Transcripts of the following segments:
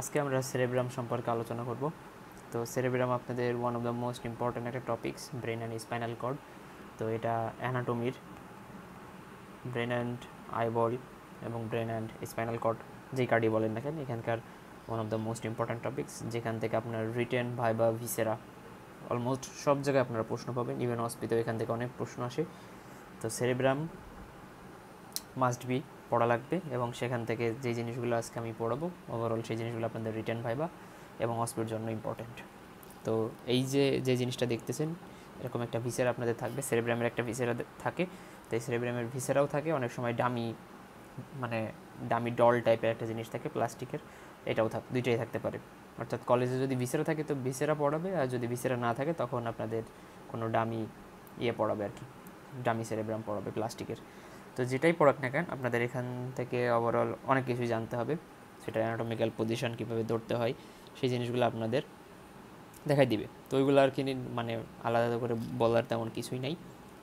আজকে আমরা সেরেব্রাম সম্পর্কে আলোচনা করব তো সেরেব্রাম আপনাদের one of the most important একটা topics brain and spinal cord তো এটা অ্যানাটোমির ব্রেন অ্যান্ড আইবল এবং ব্রেন অ্যান্ড স্পাইনাল কর্ড যেই কার্ডই বলেন না কেন এখানকার one of the most important topics যেখান থেকে আপনার রিটেন ভাইবা ভিসেরা অলমোস্ট সব জায়গায় আপনারা প্রশ্ন পাবেন ইভেন অস্পিতেও এখান থেকে অনেক প্রশ্ন আসে তো সেরেব্রাম মাস্ট বি পড়া লাগবে এবং সেখান থেকে যে জিনিসগুলো আজকে আমি পড়াবো ওভারঅল সেই জিনিসগুলো আপনাদের রিটার্ন ভাইবা এবং অস্পের জন্য ইম্পর্টেন্ট তো এই যে যে জিনিসটা দেখতেছেন এরকম একটা ভিসার আপনাদের থাকবে সেরেব্রামের একটা ভিসেরা থাকে তো এই সেরেব্রামের ভিসেরাও থাকে অনেক সময় ডামি মানে ডামি ডল টাইপের একটা জিনিস থাকে প্লাস্টিকের এটাও থাক দুইটাই থাকতে পারে অর্থাৎ কলেজে যদি ভিসেরা থাকে তো ভিসেরা পড়াবে আর যদি ভিসেরা না থাকে তখন আপনাদের কোনো ডামি ইয়ে পড়াবে আর কি ডামি সেরেব্রাম পড়াবে প্লাস্টিকের তো যেটাই পড়াক না কেন আপনাদের এখান থেকে ওভারঅল অনেক কিছুই জানতে হবে সেটা অ্যানাটমিক্যাল পজিশন কীভাবে ধরতে হয় সেই জিনিসগুলো আপনাদের দেখাই দিবে তো ওইগুলো আর কি মানে আলাদা করে বলার তেমন কিছুই নাই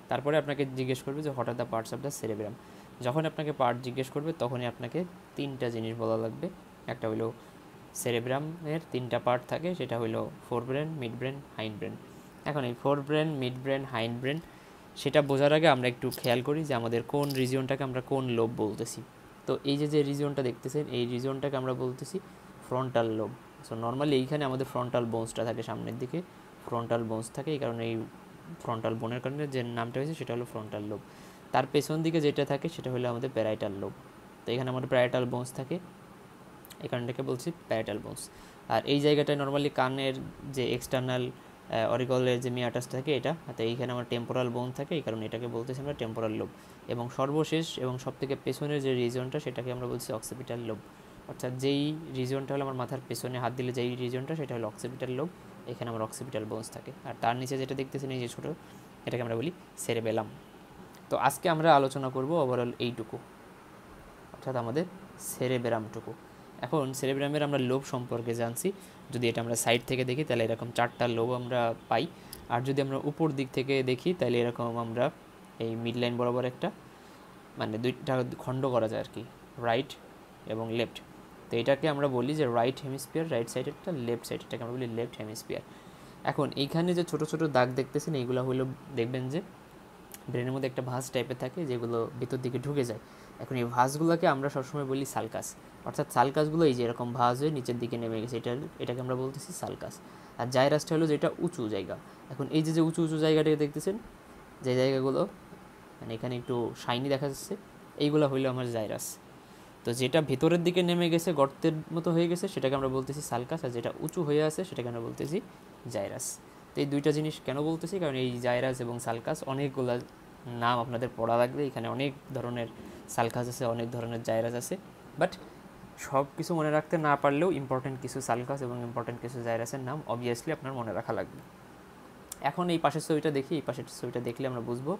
তারপরে আপনাকে জিজ্ঞেস করবে যে হঠাৎ the parts of the cerebrum যখন আপনাকে পার্ট জিজ্ঞেস করবে তখনই আপনাকে তিনটা জিনিস বলা লাগবে একটা হইলো সেরেব্রামের তিনটা পার্ট থাকে সেটা হইলো forebrain midbrain hindbrain এখন এই forebrain midbrain hindbrain সেটা বোঝার আগে আমরা একটু খেয়াল করি যে আমাদের কোন রিজিয়নটাকে আমরা কোন লোভ বলতেছি তো এই যে যে রিজিয়নটা দেখতেছেন এই রিজিয়নটাকে আমরা বলতেছি ফ্রন্টাল লোভ সো নর্মালি এইখানে আমাদের ফ্রন্টাল বোনসটা থাকে সামনের দিকে ফ্রন্টাল বোনস থাকে এই কারণে এই ফ্রন্টাল বোনের কারণে যে নামটা হয়েছে সেটা হলো ফ্রন্টাল লোভ তার পেছন দিকে যেটা থাকে সেটা হলো আমাদের প্যারাইটাল লোভ তো এখানে আমাদের প্যারাইটাল বোনস থাকে এই কারণটাকে বলছি প্যারাইটাল বোনস আর এই জায়গাটায় নর্মালি কানের যে এক্সটার্নাল অরিকলের যে মিয়াটাস থাকে এটা তো এইখানে আমার টেম্পোরাল বোন থাকে এই কারণে এটাকে বলতেছি আমরা টেম্পোরাল লোভ এবং সর্বশেষ এবং সব থেকে পেছনের যে রিজনটা সেটাকে আমরা বলছি অক্সিপিটাল লোভ অর্থাৎ যেই রিজনটা হলো আমার মাথার পেছনে হাত দিলে যেই রিজনটা সেটা হলো অক্সিপিটাল লোভ এখানে আমার অক্সিপিটাল বোনস থাকে আর তার নিচে যেটা দেখতেছেন এই যে ছোটো এটাকে আমরা বলি সেরেবেলাম তো আজকে আমরা আলোচনা করব ওভারঅল এইটুকু অর্থাৎ আমাদের সেরেবেরামটুকু এখন সেরেব্রামের আমরা লোভ সম্পর্কে জানছি যদি এটা আমরা সাইড থেকে দেখি তাহলে এরকম চারটা লোভ আমরা পাই আর যদি আমরা উপর দিক থেকে দেখি তাহলে এরকম আমরা এই মিড লাইন বরাবর একটা মানে দুইটা খণ্ড করা যায় আর কি রাইট এবং লেফট তো এটাকে আমরা বলি যে রাইট হেমিস্পিয়ার রাইট সাইডেরটা লেফট সাইডেরটাকে আমরা বলি লেফট হেমিস্পিয়ার এখন এইখানে যে ছোট ছোট দাগ দেখতেছেন এইগুলো হলো দেখবেন যে ব্রেনের মধ্যে একটা ভাঁজ টাইপের থাকে যেগুলো ভিতর দিকে ঢুকে যায় এখন এই ভাঁজগুলোকে আমরা সবসময় বলি সালকাস অর্থাৎ সালকাসগুলো এই যে এরকম ভাঁজ হয়ে নিচের দিকে নেমে গেছে এটা এটাকে আমরা বলতেছি সালকাস আর জাইরাসটা হলো যেটা উঁচু জায়গা এখন এই যে যে উঁচু উঁচু জায়গাটাকে দেখতেছেন যে জায়গাগুলো মানে এখানে একটু শাইনি দেখা যাচ্ছে এইগুলো হইলো আমার জাইরাস তো যেটা ভেতরের দিকে নেমে গেছে গর্তের মতো হয়ে গেছে সেটাকে আমরা বলতেছি সালকাস আর যেটা উঁচু হয়ে আছে সেটাকে আমরা বলতেছি জাইরাস তো এই দুইটা জিনিস কেন বলতেছি কারণ এই জাইরাস এবং সালকাস অনেকগুলো নাম আপনাদের পড়া লাগবে এখানে অনেক ধরনের সালকাস আছে অনেক ধরনের জায়রাস আছে বাট সব কিছু মনে রাখতে না পারলেও ইম্পর্টেন্ট কিছু সালকাস এবং ইম্পর্টেন্ট কিছু জাইরাসের নাম অবভিয়াসলি আপনার মনে রাখা লাগবে এখন এই পাশের ছবিটা দেখি এই পাশের ছবিটা দেখলে আমরা বুঝবো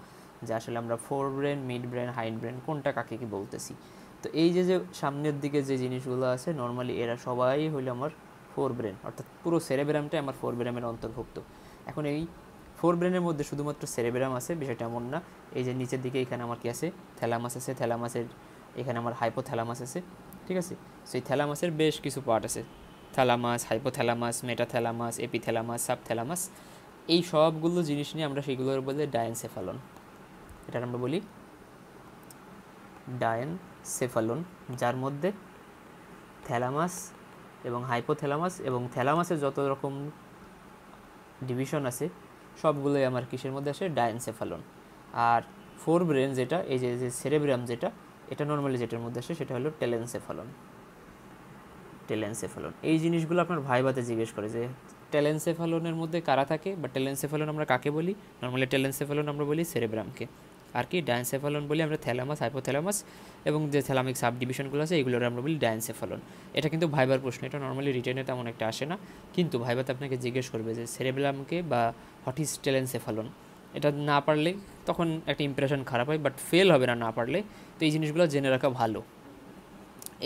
যে আসলে আমরা forebrain midbrain hindbrain কোনটা কাকে কি বলতেছি তো এই যে যে সামনের দিকে যে জিনিসগুলো আছে নর্মালি এরা সবাই হলো আমার ফোর ব্রেন অর্থাৎ পুরো সেরেব্রামটাই আমার ফোর ব্রেনের অন্তর্ভুক্ত এখন এই ফোর ব্রেনের মধ্যে শুধুমাত্র সেরেবেরাম আছে বিষয়টা এমন না এই যে নিচের দিকে এখানে আমার কি আছে থ্যালামাস আছে থ্যালামাসের এখানে আমার হাইপোথ্যালামাস আছে ঠিক আছে সেই থ্যালামাসের বেশ কিছু পার্ট আছে thalamus hypothalamus sub epithalamus subthalamus এই সবগুলো জিনিস নিয়ে আমরা সেগুলোর বলে ডায়েনসেফালন এটা আমরা বলি ডায়েনসেফালন যার মধ্যে থ্যালামাস এবং হাইপোথ্যালামাস এবং থ্যালামাসের যত রকম ডিভিশন আছে সবগুলোই আমার কিসের মধ্যে আসে ডায়েনসেফালন আর ফোর ব্রেন যেটা এই যে যে সেরেব্রাম যেটা এটা নর্মালি যেটার মধ্যে আসে সেটা হলো টেলেন্সেফালন টেলেন্সেফালন এই জিনিসগুলো আপনার ভাইবাতে জিজ্ঞেস করে যে টেলেন্সেফালনের মধ্যে কারা থাকে বা টেলেন্সেফালন আমরা কাকে বলি নর্মালি টেলেন্সেফালন আমরা বলি সেরেব্রামকে আর কি ডায়ানসেফালন বলি আমরা থ্যালামাস হাইপোথ্যালামাস এবং যে থ্যালামিক সাব ডিভিশনগুলো আছে এগুলোর আমরা বলি ডায়ানসেফালন এটা কিন্তু ভাইবার প্রশ্ন এটা নর্মালি রিটেনে তেমন একটা আসে না কিন্তু ভাইবাতে আপনাকে জিজ্ঞেস করবে যে সেরেবেলামকে বা হটিস্টেলেনসেফালন এটা না পারলে তখন একটা ইম্প্রেশন খারাপ হয় বাট ফেল হবে না না পারলে তো এই জিনিসগুলো জেনে রাখা ভালো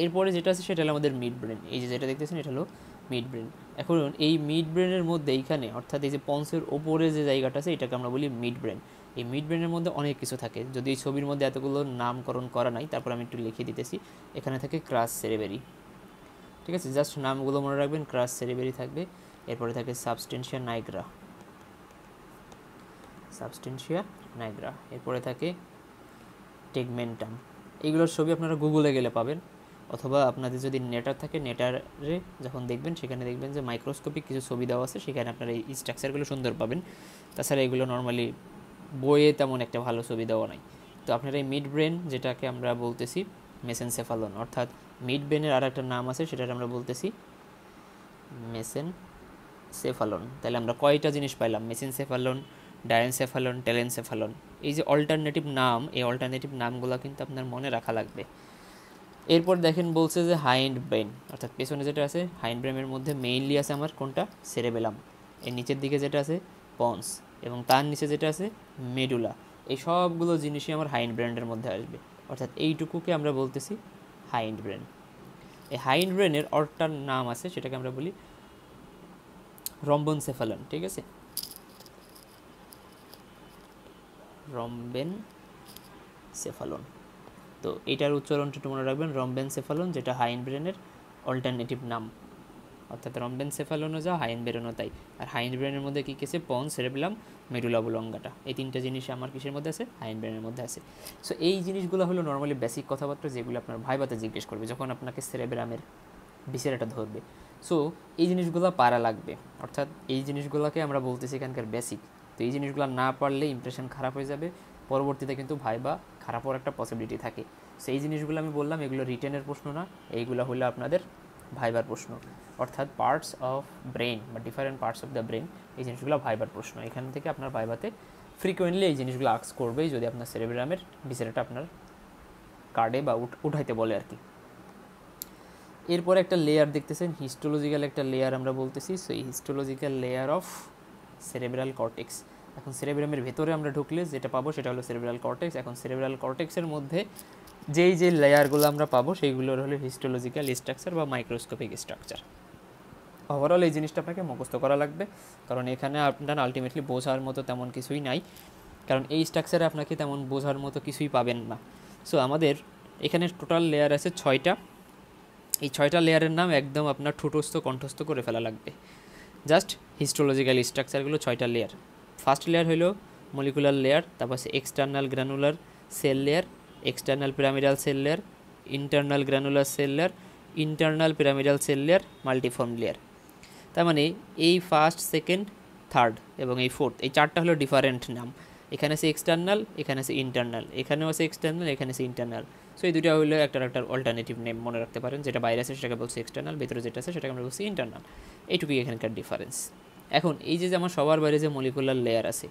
এরপরে যেটা আছে সেটা হলো আমাদের মিড ব্রেন এই যে যেটা দেখতেছেন এটা হলো মিড ব্রেন এখন এই মিড ব্রেনের মধ্যে এইখানে অর্থাৎ এই যে পন্সের ওপরে যে জায়গাটা আছে এটাকে আমরা বলি মিড ব্রেন এই মিড ব্রেনের মধ্যে অনেক কিছু থাকে যদি এই ছবির মধ্যে এতগুলো নামকরণ করা নাই তারপর আমি একটু লিখে দিতেছি এখানে থাকে ক্রাস সেরেবেরি ঠিক আছে জাস্ট নামগুলো মনে রাখবেন ক্রাস সেরেবেরি থাকবে এরপরে থাকে সাবস্টেন্সিয়া নাইগ্রা সাবস্টেন্সিয়া নাইগ্রা এরপরে থাকে টেগমেন্টাম এইগুলোর ছবি আপনারা গুগলে গেলে পাবেন অথবা আপনাদের যদি নেটার থাকে নেটারে যখন দেখবেন সেখানে দেখবেন যে মাইক্রোস্কোপিক কিছু ছবি দেওয়া আছে সেখানে আপনারা এই স্ট্রাকচারগুলো সুন্দর পাবেন তাছাড়া এগুলো নর্মালি বইয়ে তেমন একটা ভালো ছবি দেওয়া নাই তো আপনার এই মিড ব্রেন যেটাকে আমরা বলতেছি মেসেনসেফালন অর্থাৎ মিড ব্রেনের আর একটা নাম আছে সেটা আমরা বলতেছি মেসেন সেফালন তাহলে আমরা কয়টা জিনিস পাইলাম মেসেন সেফালন ডায়েনসেফালন সেফালন এই যে অল্টারনেটিভ নাম এই অল্টারনেটিভ নামগুলো কিন্তু আপনার মনে রাখা লাগবে এরপর দেখেন বলছে যে হাইন্ড ব্রেন অর্থাৎ পেছনে যেটা আছে হাইন্ড ব্রেনের মধ্যে মেইনলি আছে আমার কোনটা সেরেবেলাম এর নিচের দিকে যেটা আছে পন্স এবং তার নিচে যেটা আছে মেডুলা এই সবগুলো জিনিসই আমার হাইন্ড ব্র্যান্ডের মধ্যে আসবে অর্থাৎ এইটুকুকে আমরা বলতেছি হাইন্ড ব্রেন এই হাইন্ড ব্রেনের অর্টার নাম আছে সেটাকে আমরা বলি রম্বনসেফালন ঠিক আছে রম্বেন সেফালন তো এটার উচ্চারণটা মনে রাখবেন রম্বেন সেফালন যেটা হাইন ব্রেনের অল্টারনেটিভ নাম অর্থাৎ সেফালোনো যা হাইন বেরোনো তাই আর হাইন ব্রেনের মধ্যে কী কেসে পন সেরেবলাম মেডুলা বুলঙ্গাটা এই তিনটা জিনিস আমার কিসের মধ্যে আছে হাইন ব্রেনের মধ্যে আছে সো এই জিনিসগুলো হলো নর্মালি বেসিক কথাবার্তা যেগুলো আপনার ভাইবাতে জিজ্ঞেস করবে যখন আপনাকে সেরেবেরামের বিচারাটা ধরবে সো এই জিনিসগুলো পারা লাগবে অর্থাৎ এই জিনিসগুলোকে আমরা বলতেছি এখানকার বেসিক তো এই জিনিসগুলো না পারলে ইমপ্রেশন খারাপ হয়ে যাবে পরবর্তীতে কিন্তু ভাইবা খারাপ হওয়ার একটা পসিবিলিটি থাকে সেই জিনিসগুলো আমি বললাম এগুলো রিটেনের প্রশ্ন না এইগুলো হলো আপনাদের ভাইবার প্রশ্ন অর্থাৎ পার্টস অফ ব্রেন বা different parts of the brain এই জিনিসগুলো ভাইবার প্রশ্ন এখান থেকে আপনার ভাইবাতে ফ্রিকোয়েন্টলি এই জিনিসগুলো আক্স করবেই যদি আপনার সেরেব্রামের বিচারটা আপনার কার্ডে বা উঠাইতে বলে আর কি এরপরে একটা লেয়ার দেখতেছেন হিস্টোলজিক্যাল একটা লেয়ার আমরা বলতেছি সো এই histological layer of cerebral cortex এখন সেরেব্রামের ভেতরে আমরা ঢুকলে যেটা পাবো সেটা হলো সেরেব্রাল কর্টেক্স এখন সেরেব্রাল কর্টেক্সের মধ্যে যেই যে লেয়ারগুলো আমরা পাবো সেইগুলোর হলো হিস্টোলজিক্যাল স্ট্রাকচার বা মাইক্রোস্কোপিক স্ট্রাকচার ওভারঅল এই জিনিসটা আপনাকে মুখস্থ করা লাগবে কারণ এখানে আপনার আলটিমেটলি বোঝার মতো তেমন কিছুই নাই কারণ এই স্ট্রাকচারে আপনাকে তেমন বোঝার মতো কিছুই পাবেন না সো আমাদের এখানে টোটাল লেয়ার আছে ছয়টা এই ছয়টা লেয়ারের নাম একদম আপনার ঠুটস্থ কণ্ঠস্থ করে ফেলা লাগবে জাস্ট হিস্টোলজিক্যাল স্ট্রাকচারগুলো ছয়টা লেয়ার ফার্স্ট লেয়ার হলো মলিকুলার লেয়ার তারপর external granular cell layer external pyramidal cell layer internal granular cell layer internal pyramidal cell multiform layer তার মানে এই ফার্স্ট সেকেন্ড থার্ড এবং এই ফোর্থ এই চারটা হলো ডিফারেন্ট নাম এখানে সে এক্সটার্নাল এখানে সে ইন্টারনাল এখানেও আছে এক্সটার্নাল এখানে সে ইন্টারনাল সো এই দুটো হলো একটা একটা অল্টারনেটিভ নেম মনে রাখতে পারেন যেটা বাইরে আছে সেটাকে বলছি এক্সটার্নাল ভেতরে যেটা আছে সেটাকে আমরা বলছি ইন্টারনাল এইটুকুই এখানকার ডিফারেন্স এখন এই যে আমার সবার বাইরে যে মলিকুলার লেয়ার আছে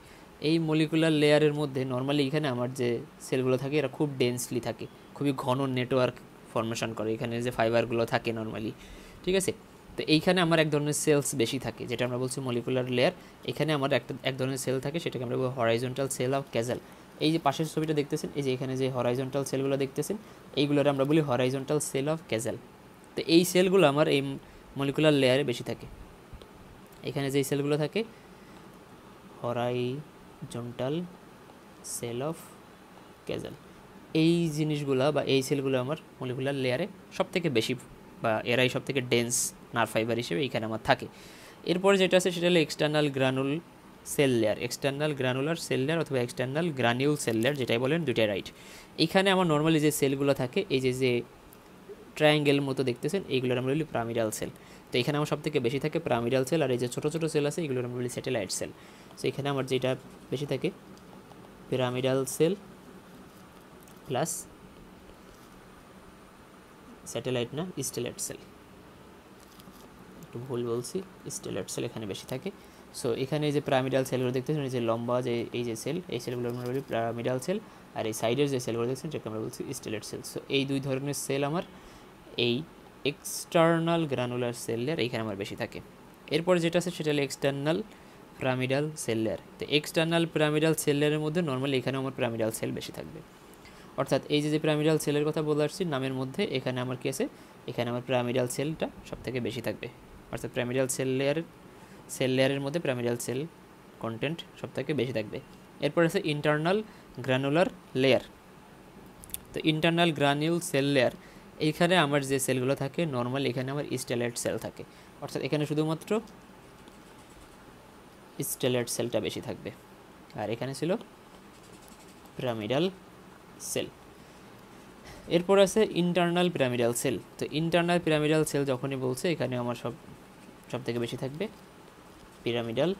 এই মলিকুলার লেয়ারের মধ্যে নর্মালি এখানে আমার যে সেলগুলো থাকে এরা খুব ডেন্সলি থাকে খুবই ঘন নেটওয়ার্ক ফর্মেশন করে এখানে যে ফাইবারগুলো থাকে নর্মালি ঠিক আছে তো এইখানে আমার এক ধরনের সেলস বেশি থাকে যেটা আমরা বলছি মলিকুলার লেয়ার এখানে আমার একটা এক ধরনের সেল থাকে সেটাকে আমরা বলবো হরাইজন্টাল সেল অফ ক্যাজাল এই যে পাশের ছবিটা দেখতেছেন এই যে এখানে যে হরাইজন্টাল সেলগুলো দেখতেছেন এইগুলোর আমরা বলি হরাইজন্টাল সেল অফ ক্যাজাল তো এই সেলগুলো আমার এই মলিকুলার লেয়ারে বেশি থাকে এখানে যে সেলগুলো থাকে হরাই জন্টাল সেল অফ ক্যাজাল এই জিনিসগুলো বা এই সেলগুলো আমার মলিকুলার লেয়ারে সব থেকে বেশি বা এরাই সব থেকে ডেন্স নার ফাইবার হিসেবে এইখানে আমার থাকে এরপরে যেটা আছে সেটা হলো external granule cell layer external granular cell layer অথবা এক্সটার্নাল গ্রানিউল সেল লেয়ার যেটাই বলেন দুটাই রাইট এখানে আমার নর্মালি যে সেলগুলো থাকে এই যে যে ট্রায়াঙ্গেল মতো দেখতেছেন এইগুলোর আমরা বলি প্রামিডাল সেল তো এখানে আমার সবথেকে বেশি থাকে প্রামিডাল সেল আর এই যে ছোটো ছোটো সেল আছে এগুলোর আমরা বলি স্যাটেলাইট সেল সো এখানে আমার যেটা বেশি থাকে পিরামিডাল সেল প্লাস স্যাটেলাইট না স্টেলাইট সেল একটু ভুল বলছি স্টেলাইট সেল এখানে বেশি থাকে সো এখানে যে প্যারামিডাল সেলগুলো দেখতেছেন এই যে লম্বা যে এই যে সেল এই সেলগুলো আমরা বলি প্যারামিডাল সেল আর এই সাইডের যে সেলগুলো দেখছেন সেটাকে আমরা বলছি স্টেলেট সেল সো এই দুই ধরনের সেল আমার এই এক্সটার্নাল গ্রানুলার সেলের এইখানে আমার বেশি থাকে এরপর যেটা আছে সেটা হলো এক্সটার্নাল প্রামিডাল সেল লেয়ার তো এক্সটার্নাল প্রামিডাল সেল লেয়ারের মধ্যে নর্মালি এখানে আমার প্রামিডাল সেল বেশি থাকবে অর্থাৎ এই যে যে প্রামিডাল সেলের কথা বলে আসছি নামের মধ্যে এখানে আমার কি আছে এখানে আমার প্রামিডাল সেলটা সবথেকে বেশি থাকবে অর্থাৎ প্রামিডাল সেল লেয়ারের সেল লেয়ারের মধ্যে প্রামিডাল সেল কন্টেন্ট সবথেকে বেশি থাকবে এরপর আছে ইন্টারনাল গ্রানুলার লেয়ার তো ইন্টারনাল গ্রানিউল সেল লেয়ার এইখানে আমার যে সেলগুলো থাকে নর্মাল এখানে আমার স্টেলাইট সেল থাকে অর্থাৎ এখানে শুধুমাত্র স্টেলার সেলটা বেশি থাকবে আর এখানে ছিল পিরামিডাল সেল এরপর আছে ইন্টারনাল পিরামিডাল সেল তো ইন্টারনাল পিরামিডাল সেল যখনই বলছে এখানে আমার সব সব থেকে বেশি থাকবে পিরামিডাল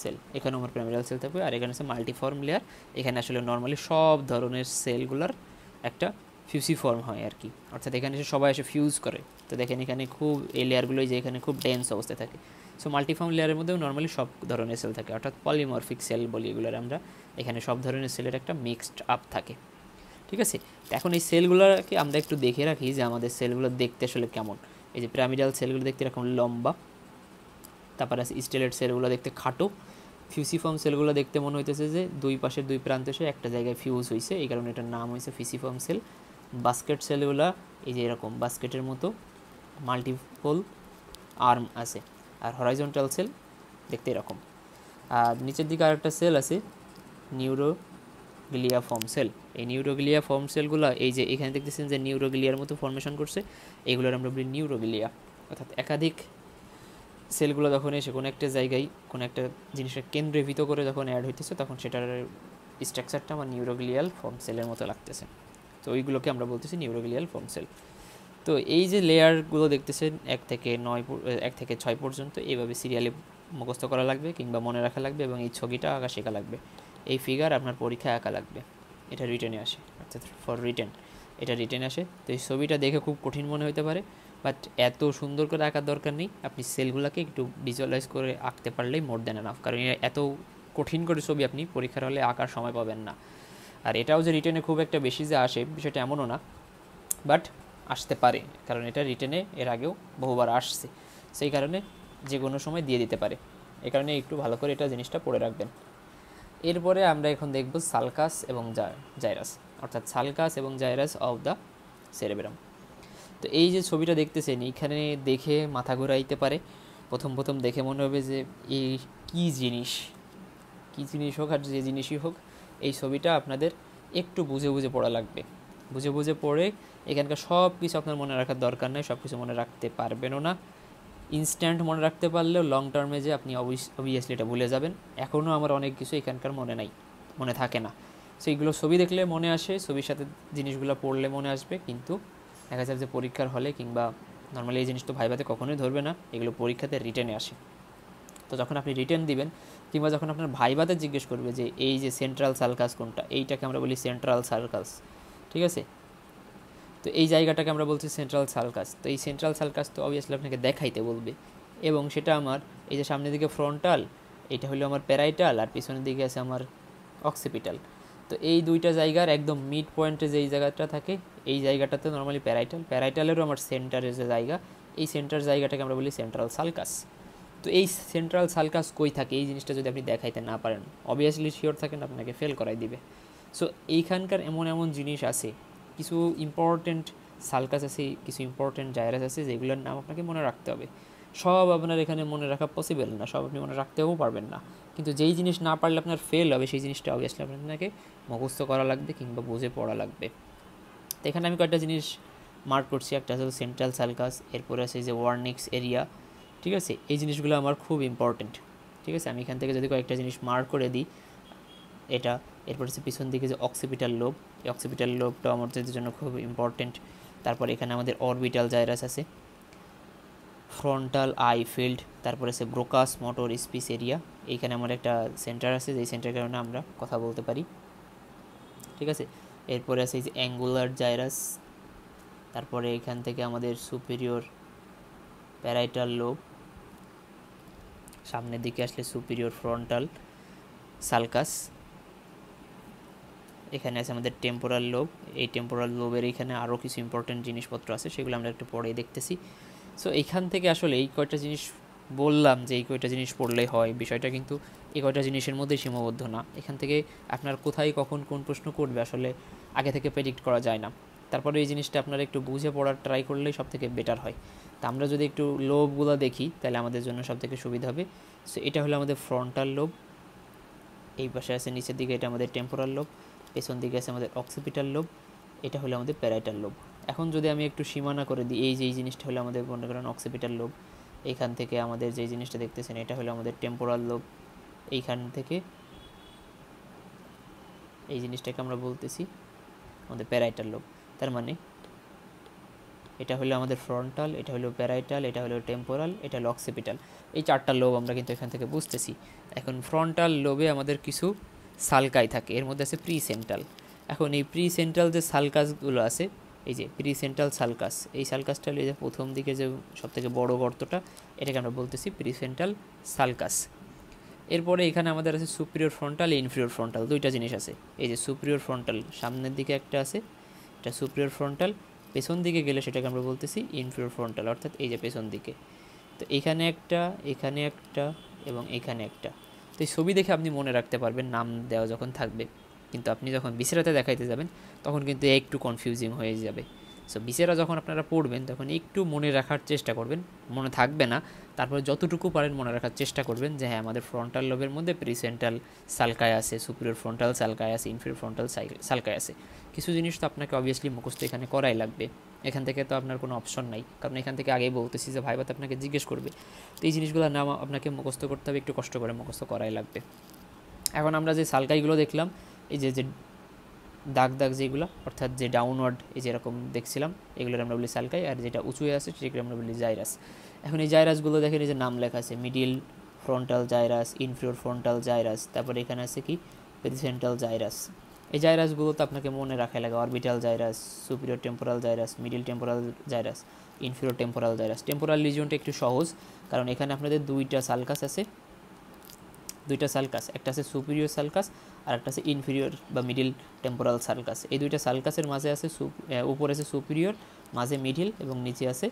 সেল এখানে আমার পিরামিডাল সেল থাকবে আর এখানে আছে মাল্টিফর্ম লেয়ার এখানে আসলে নর্মালি সব ধরনের সেলগুলোর একটা ফিউসি ফর্ম হয় আর কি অর্থাৎ এখানে এসে সবাই এসে ফিউজ করে তো দেখেন এখানে খুব এই লেয়ারগুলোই যে এখানে খুব ডেন্স অবস্থায় থাকে সো মাল্টিফর্ম লেয়ারের মধ্যেও নর্মালি সব ধরনের সেল থাকে অর্থাৎ পলিমরফিক সেল বলি এগুলোর আমরা এখানে সব ধরনের সেলের একটা মিক্সড আপ থাকে ঠিক আছে এখন এই সেলগুলোকে আমরা একটু দেখে রাখি যে আমাদের সেলগুলো দেখতে আসলে কেমন এই যে পিরামিডাল সেলগুলো দেখতে এরকম লম্বা তারপরে আছে স্টেলেট সেলগুলো দেখতে খাটো ফিউসিফর্ম সেলগুলো দেখতে মনে হইতেছে যে দুই পাশের দুই প্রান্তে এসে একটা জায়গায় ফিউজ হয়েছে এই কারণে এটার নাম হয়েছে ফিউসিফর্ম সেল বাস্কেট সেলগুলো এই যে এরকম বাস্কেটের মতো মাল্টিপল আর্ম আছে আর হরাইজন্টাল সেল দেখতে এরকম আর নিচের দিকে আরেকটা সেল আছে নিউরোগ্লিয়া ফর্ম সেল এই নিউরোগ্লিয়া ফর্ম সেলগুলো এই যে এখানে দেখতেছেন যে নিউরোগ্লিয়ার মতো ফর্মেশন করছে এগুলোর আমরা বলি নিউরোগ্লিয়া অর্থাৎ একাধিক সেলগুলো যখন এসে কোনো একটা জায়গায় কোনো একটা জিনিসের কেন্দ্রে ভিত করে যখন অ্যাড হইতেছে তখন সেটার স্ট্রাকচারটা আমার নিউরোগ্লিয়াল ফর্ম সেলের মতো লাগতেছে তো ওইগুলোকে আমরা বলতেছি নিউরোগ্লিয়াল ফর্ম সেল তো এই যে লেয়ারগুলো দেখতেছেন এক থেকে নয় এক থেকে ছয় পর্যন্ত এইভাবে সিরিয়ালে মুখস্থ করা লাগবে কিংবা মনে রাখা লাগবে এবং এই ছবিটা আঁকা শেখা লাগবে এই ফিগার আপনার পরীক্ষায় আঁকা লাগবে এটা রিটেনে আসে আচ্ছা ফর রিটেন এটা রিটেন আসে তো এই ছবিটা দেখে খুব কঠিন মনে হতে পারে বাট এত সুন্দর করে আঁকার দরকার নেই আপনি সেলগুলোকে একটু ভিজুয়ালাইজ করে আঁকতে পারলেই মোর দেন এনাফ কারণ এত কঠিন করে ছবি আপনি পরীক্ষার হলে আঁকার সময় পাবেন না আর এটাও যে রিটেনে খুব একটা বেশি যে আসে বিষয়টা এমনও না বাট আসতে পারে কারণ এটা রিটেনে এর আগেও বহুবার আসছে সেই কারণে যে কোনো সময় দিয়ে দিতে পারে এ কারণে একটু ভালো করে এটা জিনিসটা পড়ে রাখবেন এরপরে আমরা এখন দেখব সালকাস এবং জাইরাস অর্থাৎ সালকাস এবং জাইরাস অফ দ্য সেরেবেরাম তো এই যে ছবিটা দেখতেছেন এইখানে দেখে মাথা ঘোরাইতে পারে প্রথম প্রথম দেখে মনে হবে যে এই কী জিনিস কী জিনিস হোক আর যে জিনিসই হোক এই ছবিটা আপনাদের একটু বুঝে বুঝে পড়া লাগবে বুঝে বুঝে পড়ে এখানকার সব কিছু আপনার মনে রাখার দরকার নেই সব কিছু মনে রাখতে পারবেনও না ইনস্ট্যান্ট মনে রাখতে পারলেও লং টার্মে যে আপনি অবভিয়াসলি এটা ভুলে যাবেন এখনও আমার অনেক কিছু এখানকার মনে নাই মনে থাকে না সো এইগুলো ছবি দেখলে মনে আসে ছবির সাথে জিনিসগুলো পড়লে মনে আসবে কিন্তু দেখা যায় যে পরীক্ষার হলে কিংবা নর্মালি এই জিনিস তো ভাইভাতে কখনোই ধরবে না এগুলো পরীক্ষাতে রিটেনে আসে তো যখন আপনি রিটার্ন দিবেন কিংবা যখন আপনার ভাইভাতে জিজ্ঞেস করবে যে এই যে সেন্ট্রাল সার্কাস কোনটা এইটাকে আমরা বলি সেন্ট্রাল সার্কাস ঠিক আছে তো এই জায়গাটাকে আমরা বলছি সেন্ট্রাল সালকাস তো এই সেন্ট্রাল সালকাস তো অবভিয়াসলি আপনাকে দেখাইতে বলবে এবং সেটা আমার এই যে সামনের দিকে ফ্রন্টাল এটা হলো আমার প্যারাইটাল আর পিছনের দিকে আছে আমার অক্সিপিটাল তো এই দুইটা জায়গার একদম মিড পয়েন্টে যেই জায়গাটা থাকে এই জায়গাটাতে নর্মালি প্যারাইটাল প্যারাইটালেরও আমার সেন্টারের যে জায়গা এই সেন্টার জায়গাটাকে আমরা বলি সেন্ট্রাল সালকাস তো এই সেন্ট্রাল সালকাস কই থাকে এই জিনিসটা যদি আপনি দেখাইতে না পারেন অবভিয়াসলি শিওর থাকেন আপনাকে ফেল করাই দিবে সো এইখানকার এমন এমন জিনিস আছে কিছু ইম্পর্ট্যান্ট সালকাস আছে কিছু ইম্পর্ট্যান্ট জায়রাস আছে যেগুলোর নাম আপনাকে মনে রাখতে হবে সব আপনার এখানে মনে রাখা পসিবল না সব আপনি মনে রাখতেও পারবেন না কিন্তু যেই জিনিস না পারলে আপনার ফেল হবে সেই জিনিসটা অবভিয়াসলি আপনাকে মুখস্থ করা লাগবে কিংবা বুঝে পড়া লাগবে তো এখানে আমি কয়েকটা জিনিস মার্ক করছি একটা আছে সেন্ট্রাল সালকাস এরপরে আছে যে ওয়ার্নিক্স এরিয়া ঠিক আছে এই জিনিসগুলো আমার খুব ইম্পর্ট্যান্ট ঠিক আছে আমি এখান থেকে যদি কয়েকটা জিনিস মার্ক করে দিই এটা এরপর হচ্ছে পিছন দিকে যে অক্সিপিটাল লোব এই অক্সিপিটাল লোবটা আমাদের জন্য খুব ইম্পর্টেন্ট তারপর এখানে আমাদের অরবিটাল জাইরাস আছে ফ্রন্টাল আই ফিল্ড তারপরে আছে ব্রোকাস মোটর স্পিস এরিয়া এইখানে আমার একটা সেন্টার আছে যেই সেন্টার কারণে আমরা কথা বলতে পারি ঠিক আছে এরপরে আছে এই যে অ্যাঙ্গুলার জাইরাস তারপরে এখান থেকে আমাদের সুপিরিয়র প্যারাইটাল লোব সামনের দিকে আসলে সুপিরিয়র ফ্রন্টাল সালকাস এখানে আছে আমাদের টেম্পোরাল লোব এই টেম্পোরাল লোবের এখানে আরও কিছু ইম্পর্টেন্ট জিনিসপত্র আছে সেগুলো আমরা একটু পরে দেখতেছি সো এখান থেকে আসলে এই কয়টা জিনিস বললাম যে এই কয়টা জিনিস পড়লে হয় বিষয়টা কিন্তু এই কয়টা জিনিসের মধ্যেই সীমাবদ্ধ না এখান থেকে আপনার কোথায় কখন কোন প্রশ্ন করবে আসলে আগে থেকে প্রেডিক্ট করা যায় না তারপরে এই জিনিসটা আপনারা একটু বুঝে পড়ার ট্রাই করলেই সব থেকে বেটার হয় তা আমরা যদি একটু লোভগুলো দেখি তাহলে আমাদের জন্য সব থেকে সুবিধা হবে সো এটা হলো আমাদের ফ্রন্টাল লোভ এই পাশে আছে নিচের দিকে এটা আমাদের টেম্পোরাল লোভ পেছন দিকে আছে আমাদের অক্সিপিটাল লোভ এটা হলো আমাদের প্যারাইটাল লোভ এখন যদি আমি একটু সীমানা করে দিই এই যে এই জিনিসটা হলো আমাদের মনে করেন অক্সিপিটাল লোভ এইখান থেকে আমাদের যে জিনিসটা দেখতেছেন এটা হলো আমাদের টেম্পোরাল লোভ এইখান থেকে এই জিনিসটাকে আমরা বলতেছি আমাদের প্যারাইটাল লোভ তার মানে এটা হলো আমাদের ফ্রন্টাল এটা হলো প্যারাইটাল এটা হলো টেম্পোরাল এটা হলো অক্সিপিটাল এই চারটা লোভ আমরা কিন্তু এখান থেকে বুঝতেছি এখন ফ্রন্টাল লোভে আমাদের কিছু সালকাই থাকে এর মধ্যে আছে প্রি সেন্ট্রাল এখন এই প্রি সেন্ট্রাল যে সালকাসগুলো আছে এই যে প্রি সেন্ট্রাল সালকাস এই সালকাসটা হলো যে প্রথম দিকে যে সবথেকে বড় গর্তটা এটাকে আমরা বলতেছি প্রি সেন্ট্রাল সালকাস এরপরে এখানে আমাদের আছে সুপ্রিয়র ফ্রন্টাল ইনফ্রিয়র ফ্রন্টাল দুইটা জিনিস আছে এই যে সুপ্রিয়র ফ্রন্টাল সামনের দিকে একটা আছে এটা সুপ্রিয়র ফ্রন্টাল পেছন দিকে গেলে সেটাকে আমরা বলতেছি ইনফ্রিয়র ফ্রন্টাল অর্থাৎ এই যে পেছন দিকে তো এখানে একটা এখানে একটা এবং এখানে একটা তো এই ছবি দেখে আপনি মনে রাখতে পারবেন নাম দেওয়া যখন থাকবে কিন্তু আপনি যখন বিছানাতে দেখাইতে যাবেন তখন কিন্তু একটু কনফিউজিং হয়ে যাবে সো বিসেরা যখন আপনারা পড়বেন তখন একটু মনে রাখার চেষ্টা করবেন মনে থাকবে না তারপরে যতটুকু পারেন মনে রাখার চেষ্টা করবেন যে হ্যাঁ আমাদের ফ্রন্টাল লোভের মধ্যে প্রিসেন্টাল সালকায় আছে সুপিরিয়র ফ্রন্টাল সালকায় আছে ইনফিরিয়র ফ্রন্টাল সালকায় আছে কিছু জিনিস তো আপনাকে অবভিয়াসলি মুখস্থ এখানে করাই লাগবে এখান থেকে তো আপনার কোনো অপশন নাই কারণ এখান থেকে আগেই বলতেছি যে ভাইবাতে আপনাকে জিজ্ঞেস করবে তো এই জিনিসগুলো নাম আপনাকে মুখস্থ করতে হবে একটু কষ্ট করে মুখস্থ করাই লাগবে এখন আমরা যে সালকাইগুলো দেখলাম এই যে যে দাগ দাগ যেগুলো অর্থাৎ যে ডাউনওয়ার্ড এই যেরকম দেখছিলাম এগুলোর আমরা বলি সালকাই আর যেটা উঁচু হয়ে আছে সেগুলো আমরা বলি জাইরাস এখন এই জাইরাসগুলো দেখেন এই যে নাম লেখা আছে middle frontal gyrus inferior frontal gyrus তারপরে এখানে আছে কি পেরিসেন্টাল জাইরাস এই জাইরাসগুলো তো আপনাকে মনে রাখা লাগে orbital gyrus superior temporal gyrus middle temporal gyrus inferior temporal gyrus temporal লিজনটা একটু সহজ কারণ এখানে আপনাদের দুইটা সালকাস আছে দুইটা সালকাস একটা আছে সুপিরিয়র সালকাস আর একটা আছে ইনফিরিয়র বা মিডিল টেম্পোরাল সালকাস এই দুইটা সালকাসের মাঝে আছে উপরে আছে সুপিরিয়র মাঝে মিডিল এবং নিচে আছে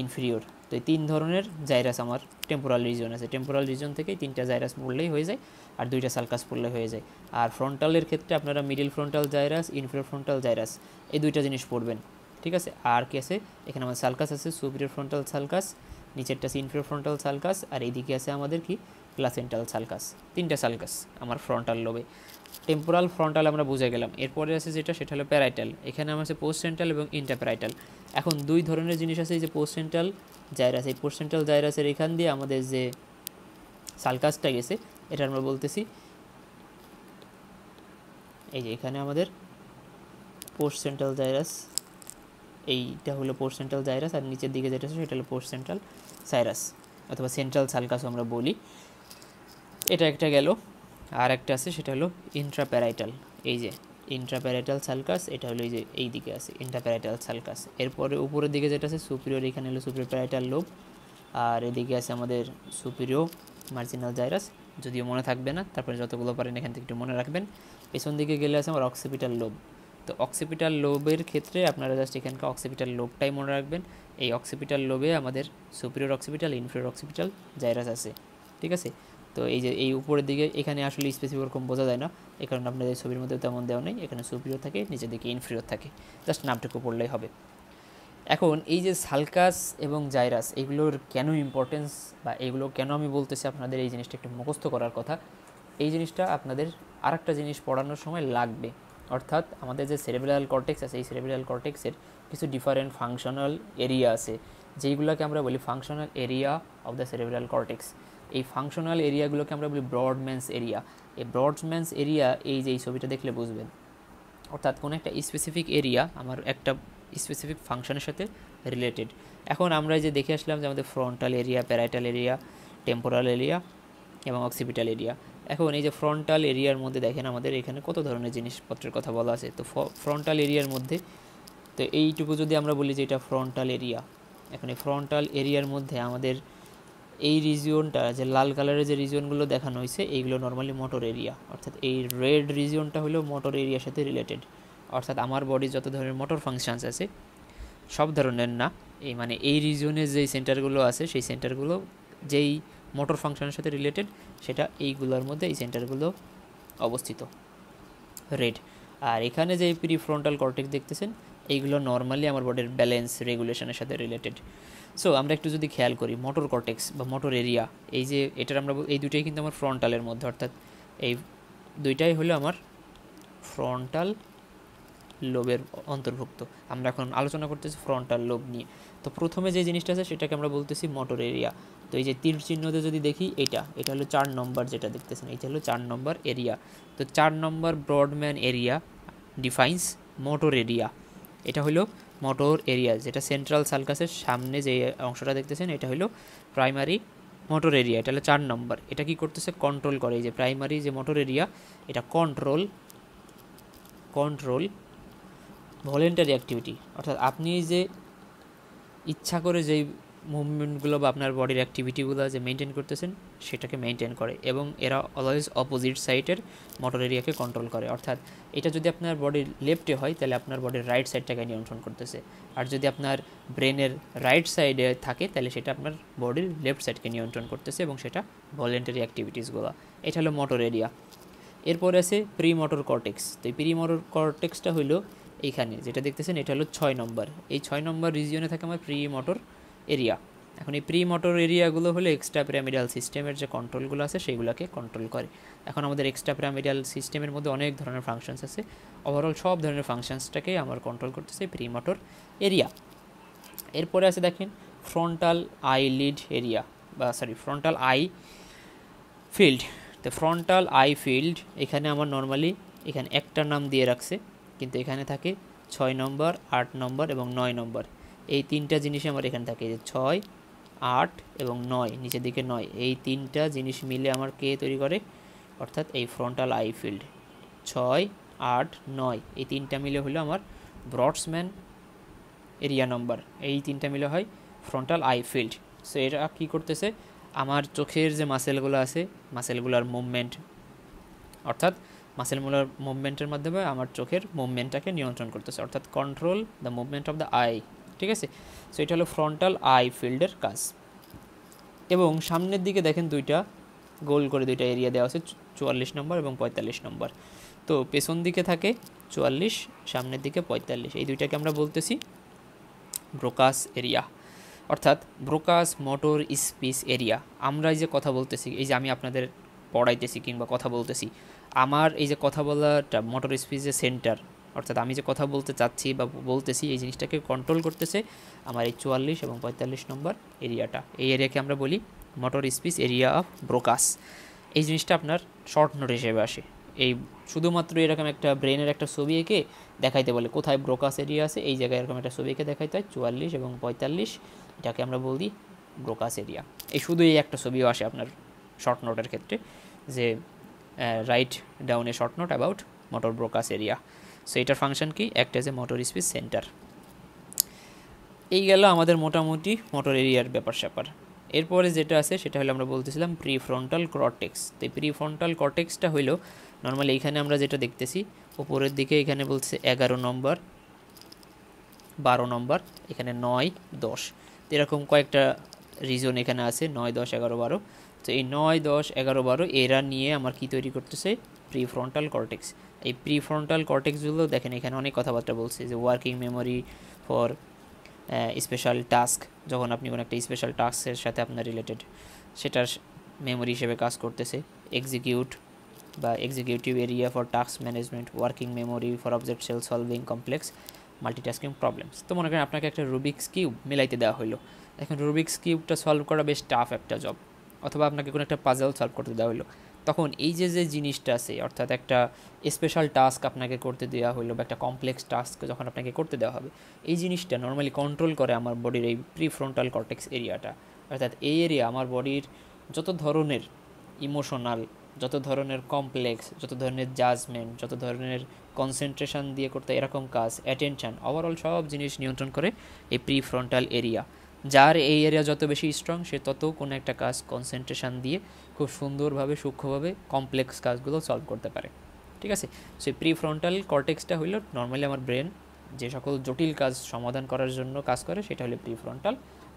ইনফিরিয়র তো এই তিন ধরনের জাইরাস আমার টেম্পোরাল রিজন আছে টেম্পোরাল রিজন থেকে তিনটা জাইরাস পড়লেই হয়ে যায় আর দুইটা সালকাস পড়লে হয়ে যায় আর ফ্রন্টালের ক্ষেত্রে আপনারা middle frontal gyrus inferior frontal gyrus এই দুইটা জিনিস পড়বেন ঠিক আছে আর কি আছে এখানে আমার সালকাস আছে সুপিরিয়র ফ্রন্টাল সালকাস নিচেরটা আছে ইনফিরিয়র ফ্রন্টাল সালকাস আর এইদিকে আছে আমাদের কি প্লাসেন্টাল সালকাস তিনটা সালকাস আমার ফ্রন্টাল লোবে টেম্পোরাল ফ্রন্টাল আমরা বুঝে গেলাম এরপরে আছে যেটা সেটা হলো প্যারাইটাল এখানে আমার আছে পোস্ট সেন্ট্রাল এবং ইন্টারপ্যারাইটাল এখন দুই ধরনের জিনিস আছে এই যে পোস্ট সেন্ট্রাল জাইরাস এই পোস্ট সেন্ট্রাল জাইরাসের এখান দিয়ে আমাদের যে সালকাসটা গেছে এটা আমরা বলতেছি এই যে এখানে আমাদের পোস্ট সেন্ট্রাল জাইরাস এইটা হলো পোস্ট সেন্ট্রাল জাইরাস আর নিচের দিকে যেটা আছে সেটা হলো পোস্ট সেন্ট্রাল সাইরাস অথবা সেন্ট্রাল সালকাসও আমরা বলি এটা একটা গেল আর একটা আছে সেটা হলো ইন্ট্রাপ্যারাইটাল এই যে ইন্ট্রাপ্যারাইটাল সালকাস এটা হলো এই যে এই দিকে আছে ইন্ট্রাপ্যারাইটাল সালকাস এরপরে উপরের দিকে যেটা আছে সুপিরিয়র এখানে হলো সুপিরিয়র প্যারাইটাল লোব আর এদিকে আছে আমাদের সুপিরিয়র মার্জিনাল জাইরাস যদিও মনে থাকবে না তারপরে যতগুলো পারেন এখান থেকে একটু মনে রাখবেন পেছন দিকে গেলে আছে আমার অক্সিপিটাল লোব তো অক্সিপিটাল লোবের ক্ষেত্রে আপনারা জাস্ট এখানকার অক্সিপিটাল লোবটাই মনে রাখবেন এই অক্সিপিটাল লোবে আমাদের superior occipital inferior occipital gyrus আছে ঠিক আছে তো এই যে এই উপরের দিকে এখানে আসলে স্পেসিফিক ওরকম বোঝা যায় না এ কারণে আপনাদের ছবির মধ্যে তেমন দেওয়া নেই এখানে সুপ্রিয় থাকে নিচের দিকে ইনফ্রিয় থাকে জাস্ট নামটুকু পড়লেই হবে এখন এই যে সালকাস এবং জাইরাস এগুলোর কেন ইম্পর্টেন্স বা এগুলো কেন আমি বলতেছি আপনাদের এই জিনিসটা একটু মুখস্থ করার কথা এই জিনিসটা আপনাদের আরেকটা জিনিস পড়ানোর সময় লাগবে অর্থাৎ আমাদের যে সেরেবিলাল কর্টেক্স আছে এই সেরেবিলাল কর্টেক্সের কিছু ডিফারেন্ট ফাংশনাল এরিয়া আছে যেইগুলোকে আমরা বলি functional area of the cerebral cortex এই ফাংশনাল এরিয়াগুলোকে আমরা বলি ব্রডম্যান্স এরিয়া এই ব্রডম্যান্স এরিয়া এই যে এই ছবিটা দেখলে বুঝবেন অর্থাৎ কোনো একটা স্পেসিফিক এরিয়া আমার একটা স্পেসিফিক ফাংশনের সাথে রিলেটেড এখন আমরা যে দেখে আসলাম যে আমাদের frontal area parietal area temporal area এবং অক্সিপিটাল এরিয়া এখন এই যে ফ্রন্টাল এরিয়ার মধ্যে দেখেন আমাদের এখানে কত ধরনের জিনিসপত্রের কথা বলা আছে তো ফ্রন্টাল এরিয়ার মধ্যে তো এইটুকু যদি আমরা বলি যে এটা ফ্রন্টাল এরিয়া এখন এই ফ্রন্টাল এরিয়ার মধ্যে আমাদের এই রিজিয়নটা যে লাল কালারের যে রিজিয়নগুলো দেখানো হয়েছে এইগুলো নর্মালি মোটর এরিয়া অর্থাৎ এই রেড রিজিয়নটা হলো মোটর এরিয়ার সাথে রিলেটেড অর্থাৎ আমার বডি যত ধরনের মোটর ফাংশানস আছে সব ধরনের না এই মানে এই রিজিয়নের যেই সেন্টারগুলো আছে সেই সেন্টারগুলো যেই মোটর ফাংশনের সাথে রিলেটেড সেটা এইগুলোর মধ্যে এই সেন্টারগুলো অবস্থিত রেড আর এখানে যে ফ্রন্টাল কর্টেক্স দেখতেছেন এইগুলো নর্মালি আমার বডির ব্যালেন্স রেগুলেশনের সাথে রিলেটেড সো আমরা একটু যদি খেয়াল করি মোটর কটেক্স বা মোটর এরিয়া এই যে এটার আমরা এই দুইটাই কিন্তু আমার ফ্রন্টালের মধ্যে অর্থাৎ এই দুইটাই হলো আমার ফ্রন্টাল লোবের অন্তর্ভুক্ত আমরা এখন আলোচনা করতেছি ফ্রন্টাল লোব নিয়ে তো প্রথমে যে জিনিসটা আছে সেটাকে আমরা বলতেছি মোটর এরিয়া তো এই যে তীর চিহ্নতে যদি দেখি এটা এটা হলো চার নম্বর যেটা দেখতেছেন এটা হলো চার নম্বর এরিয়া তো চার number Brodmann area defines motor area এটা হলো মোটর এরিয়া যেটা সেন্ট্রাল সার্কাসের সামনে যে অংশটা দেখতেছেন এটা হলো প্রাইমারি মোটর এরিয়া এটা হলো চার নম্বর এটা কি করতেছে কন্ট্রোল করে এই যে প্রাইমারি যে মোটর এরিয়া এটা কন্ট্রোল কন্ট্রোল ভলেন্টারি অ্যাক্টিভিটি অর্থাৎ আপনি যে ইচ্ছা করে যেই মুভমেন্টগুলো বা আপনার বডির অ্যাক্টিভিটিগুলো যে মেনটেন করতেছেন সেটাকে মেনটেন করে এবং এরা অলওয়েজ অপোজিট সাইডের মোটর এরিয়াকে কন্ট্রোল করে অর্থাৎ এটা যদি আপনার বডির লেফটে হয় তাহলে আপনার বডির রাইট সাইডটাকে নিয়ন্ত্রণ করতেছে আর যদি আপনার ব্রেনের রাইট সাইডে থাকে তাহলে সেটা আপনার বডির লেফট সাইডকে নিয়ন্ত্রণ করতেছে এবং সেটা ভলেন্টারি অ্যাক্টিভিটিসগুলো এটা হলো মোটর এরিয়া এরপরে আছে প্রি মোটর কর্টেক্স তো এই প্রি মোটর কর্টেক্সটা হলো এইখানে যেটা দেখতেছেন এটা হলো ছয় নম্বর এই ছয় নম্বর রিজিয়নে থাকে আমার প্রি মোটর এরিয়া এখন এই প্রি মোটর এরিয়াগুলো হলো এক্সট্রা প্যারামিডাল সিস্টেমের যে কন্ট্রোলগুলো আছে সেগুলোকে কন্ট্রোল করে এখন আমাদের এক্সট্রা প্যারামিডাল সিস্টেমের মধ্যে অনেক ধরনের ফাংশনস আছে ওভারঅল সব ধরনের ফাংশনসটাকে আমার কন্ট্রোল করতেছে প্রি মোটর এরিয়া এরপরে আছে দেখেন ফ্রন্টাল আই লিড এরিয়া বা সরি ফ্রন্টাল আই ফিল্ড তো ফ্রন্টাল আই ফিল্ড এখানে আমার নর্মালি এখানে একটা নাম দিয়ে রাখছে কিন্তু এখানে থাকে ছয় নম্বর আট নম্বর এবং নয় নম্বর এই তিনটা জিনিস আমার এখানে থাকে যে ছয় আট এবং নয় নিচের দিকে নয় এই তিনটা জিনিস মিলে আমার কে তৈরি করে অর্থাৎ এই ফ্রন্টাল আই ফিল্ড ছয় আট নয় এই তিনটা মিলে হলো আমার ব্রডসম্যান এরিয়া নম্বর এই তিনটা মিলে হয় ফ্রন্টাল আই ফিল্ড সো এটা কী করতেছে আমার চোখের যে মাসেলগুলো আছে মাসেলগুলোর মুভমেন্ট অর্থাৎ মাসেলগুলোর মুভমেন্টের মাধ্যমে আমার চোখের মুভমেন্টটাকে নিয়ন্ত্রণ করতেছে অর্থাৎ control the movement of the eye ঠিক আছে সো এটা হলো ফ্রন্টাল আই ফিল্ডের কাজ এবং সামনের দিকে দেখেন দুইটা গোল করে দুইটা এরিয়া দেওয়া আছে চুয়াল্লিশ নম্বর এবং পঁয়তাল্লিশ নম্বর তো পেছন দিকে থাকে চুয়াল্লিশ সামনের দিকে পঁয়তাল্লিশ এই দুইটাকে আমরা বলতেছি ব্রোকাস এরিয়া অর্থাৎ ব্রোকাস মোটর স্পিস এরিয়া আমরা এই যে কথা বলতেছি এই যে আমি আপনাদের পড়াইতেছি কিংবা কথা বলতেছি আমার এই যে কথা বলাটা মোটর স্পিসের সেন্টার অর্থাৎ আমি যে কথা বলতে চাচ্ছি বা বলতেছি এই জিনিসটাকে কন্ট্রোল করতেছে আমার এই চুয়াল্লিশ এবং পঁয়তাল্লিশ নম্বর এরিয়াটা এই এরিয়াকে আমরা বলি motor speech area of Broca's এই জিনিসটা আপনার শর্ট নোট হিসেবে আসে এই শুধুমাত্র এরকম একটা ব্রেনের একটা ছবি এঁকে দেখাইতে বলে কোথায় ব্রোকাস এরিয়া আছে এই জায়গায় এরকম একটা ছবি এঁকে দেখাইতে হয় চুয়াল্লিশ এবং পঁয়তাল্লিশ এটাকে আমরা বলি ব্রোকাস এরিয়া এই শুধু এই একটা ছবিও আসে আপনার শর্ট নোটের ক্ষেত্রে যে রাইট ডাউনে short note about motor Broca's area so এটার ফাংশন কি act as a motor speech centre এই গেল আমাদের মোটামুটি মোটর এরিয়ার ব্যাপার স্যাপার এরপরে যেটা আছে সেটা হলো আমরা বলতেছিলাম প্রিফ্রন্টাল কর্টেক্স তো এই প্রিফ্রন্টাল কর্টেক্সটা হইলো নর্মালি এইখানে আমরা যেটা দেখতেছি ওপরের দিকে এখানে বলছে এগারো নম্বর বারো নম্বর এখানে নয় দশ এরকম কয়েকটা রিজন এখানে আছে নয় দশ এগারো বারো তো এই নয় দশ এগারো বারো এরা নিয়ে আমার কি তৈরি করতেছে প্রিফ্রন্টাল কর্টেক্স এই প্রিফ্রন্টাল কর্টেক্সগুলো দেখেন এখানে অনেক কথাবার্তা বলছে যে working memory for special task যখন আপনি কোনো একটা স্পেশাল টাস্কের সাথে আপনার রিলেটেড সেটার মেমোরি হিসেবে কাজ করতেছে এক্সিকিউট বা executive area for task management working memory for object cell solving complex multitasking problems তো মনে করেন আপনাকে একটা রুবিক্স কিউব মিলাইতে দেওয়া হলো এখন রুবিক্স কিউবটা সলভ করা বেশ টাফ একটা জব অথবা আপনাকে কোনো একটা পাজেল সলভ করতে দেওয়া হলো তখন এই যে যে জিনিসটা আছে অর্থাৎ একটা স্পেশাল টাস্ক আপনাকে করতে দেওয়া হলো বা একটা কমপ্লেক্স টাস্ক যখন আপনাকে করতে দেওয়া হবে এই জিনিসটা নর্মালি কন্ট্রোল করে আমার বডির এই প্রিফ্রন্টাল কর্টেক্স এরিয়াটা অর্থাৎ এই এরিয়া আমার বডির যত ধরনের ইমোশনাল যত ধরনের কমপ্লেক্স যত ধরনের জাজমেন্ট যত ধরনের কনসেন্ট্রেশন দিয়ে করতে এরকম কাজ অ্যাটেনশান ওভারঅল সব জিনিস নিয়ন্ত্রণ করে এই প্রিফ্রন্টাল এরিয়া যার এই এরিয়া যত বেশি স্ট্রং সে তত কোনো একটা কাজ কনসেন্ট্রেশন দিয়ে খুব সুন্দরভাবে সূক্ষ্মভাবে কমপ্লেক্স কাজগুলো সলভ করতে পারে ঠিক আছে সে প্রি ফ্রন্টাল কর্টেক্সটা হইল নর্মালি আমার ব্রেন যে সকল জটিল কাজ সমাধান করার জন্য কাজ করে সেটা হলো প্রি ফ্রন্টাল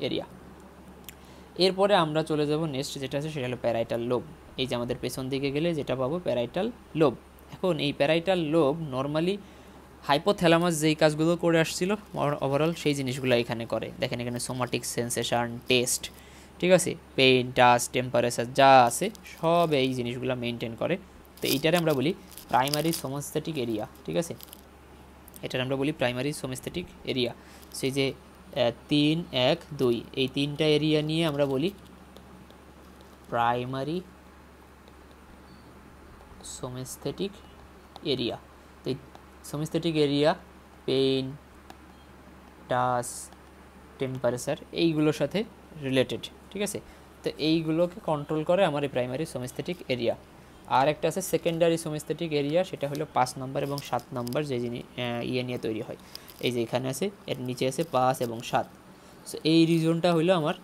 এরিয়া এরপরে আমরা চলে যাব নেক্সট যেটা আছে সেটা হলো প্যারাইটাল লোব এই যে আমাদের পেছন দিকে গেলে যেটা পাবো প্যারাইটাল লোব এখন এই প্যারাইটাল লোব নর্মালি হাইপোথ্যালামাস যেই কাজগুলো করে আসছিল ওভারঅল সেই জিনিসগুলো এখানে করে দেখেন এখানে সোমাটিক সেন্সেশন টেস্ট ঠিক আছে পেইন ডাস্ট টেম্পারেচার যা আছে সব এই জিনিসগুলো মেনটেন করে তো এইটারে আমরা বলি প্রাইমারি সোমস্থেটিক এরিয়া ঠিক আছে এটার আমরা বলি প্রাইমারি সোমস্থেটিক এরিয়া সেই যে তিন এক দুই এই তিনটা এরিয়া নিয়ে আমরা বলি primary somesthetic area somesthetic area pain touch temperature এইগুলোর সাথে রিলেটেড ঠিক আছে তো এইগুলোকে কন্ট্রোল করে আমার এই প্রাইমারি সোমিস্থেটিক এরিয়া আর একটা আছে সেকেন্ডারি সোমিস্থেটিক এরিয়া সেটা হলো পাঁচ নম্বর এবং সাত নম্বর যে জিনিস ইয়ে নিয়ে তৈরি হয় এই যে এখানে আছে এর নিচে আছে পাঁচ এবং সাত সো এই রিজনটা হলো আমার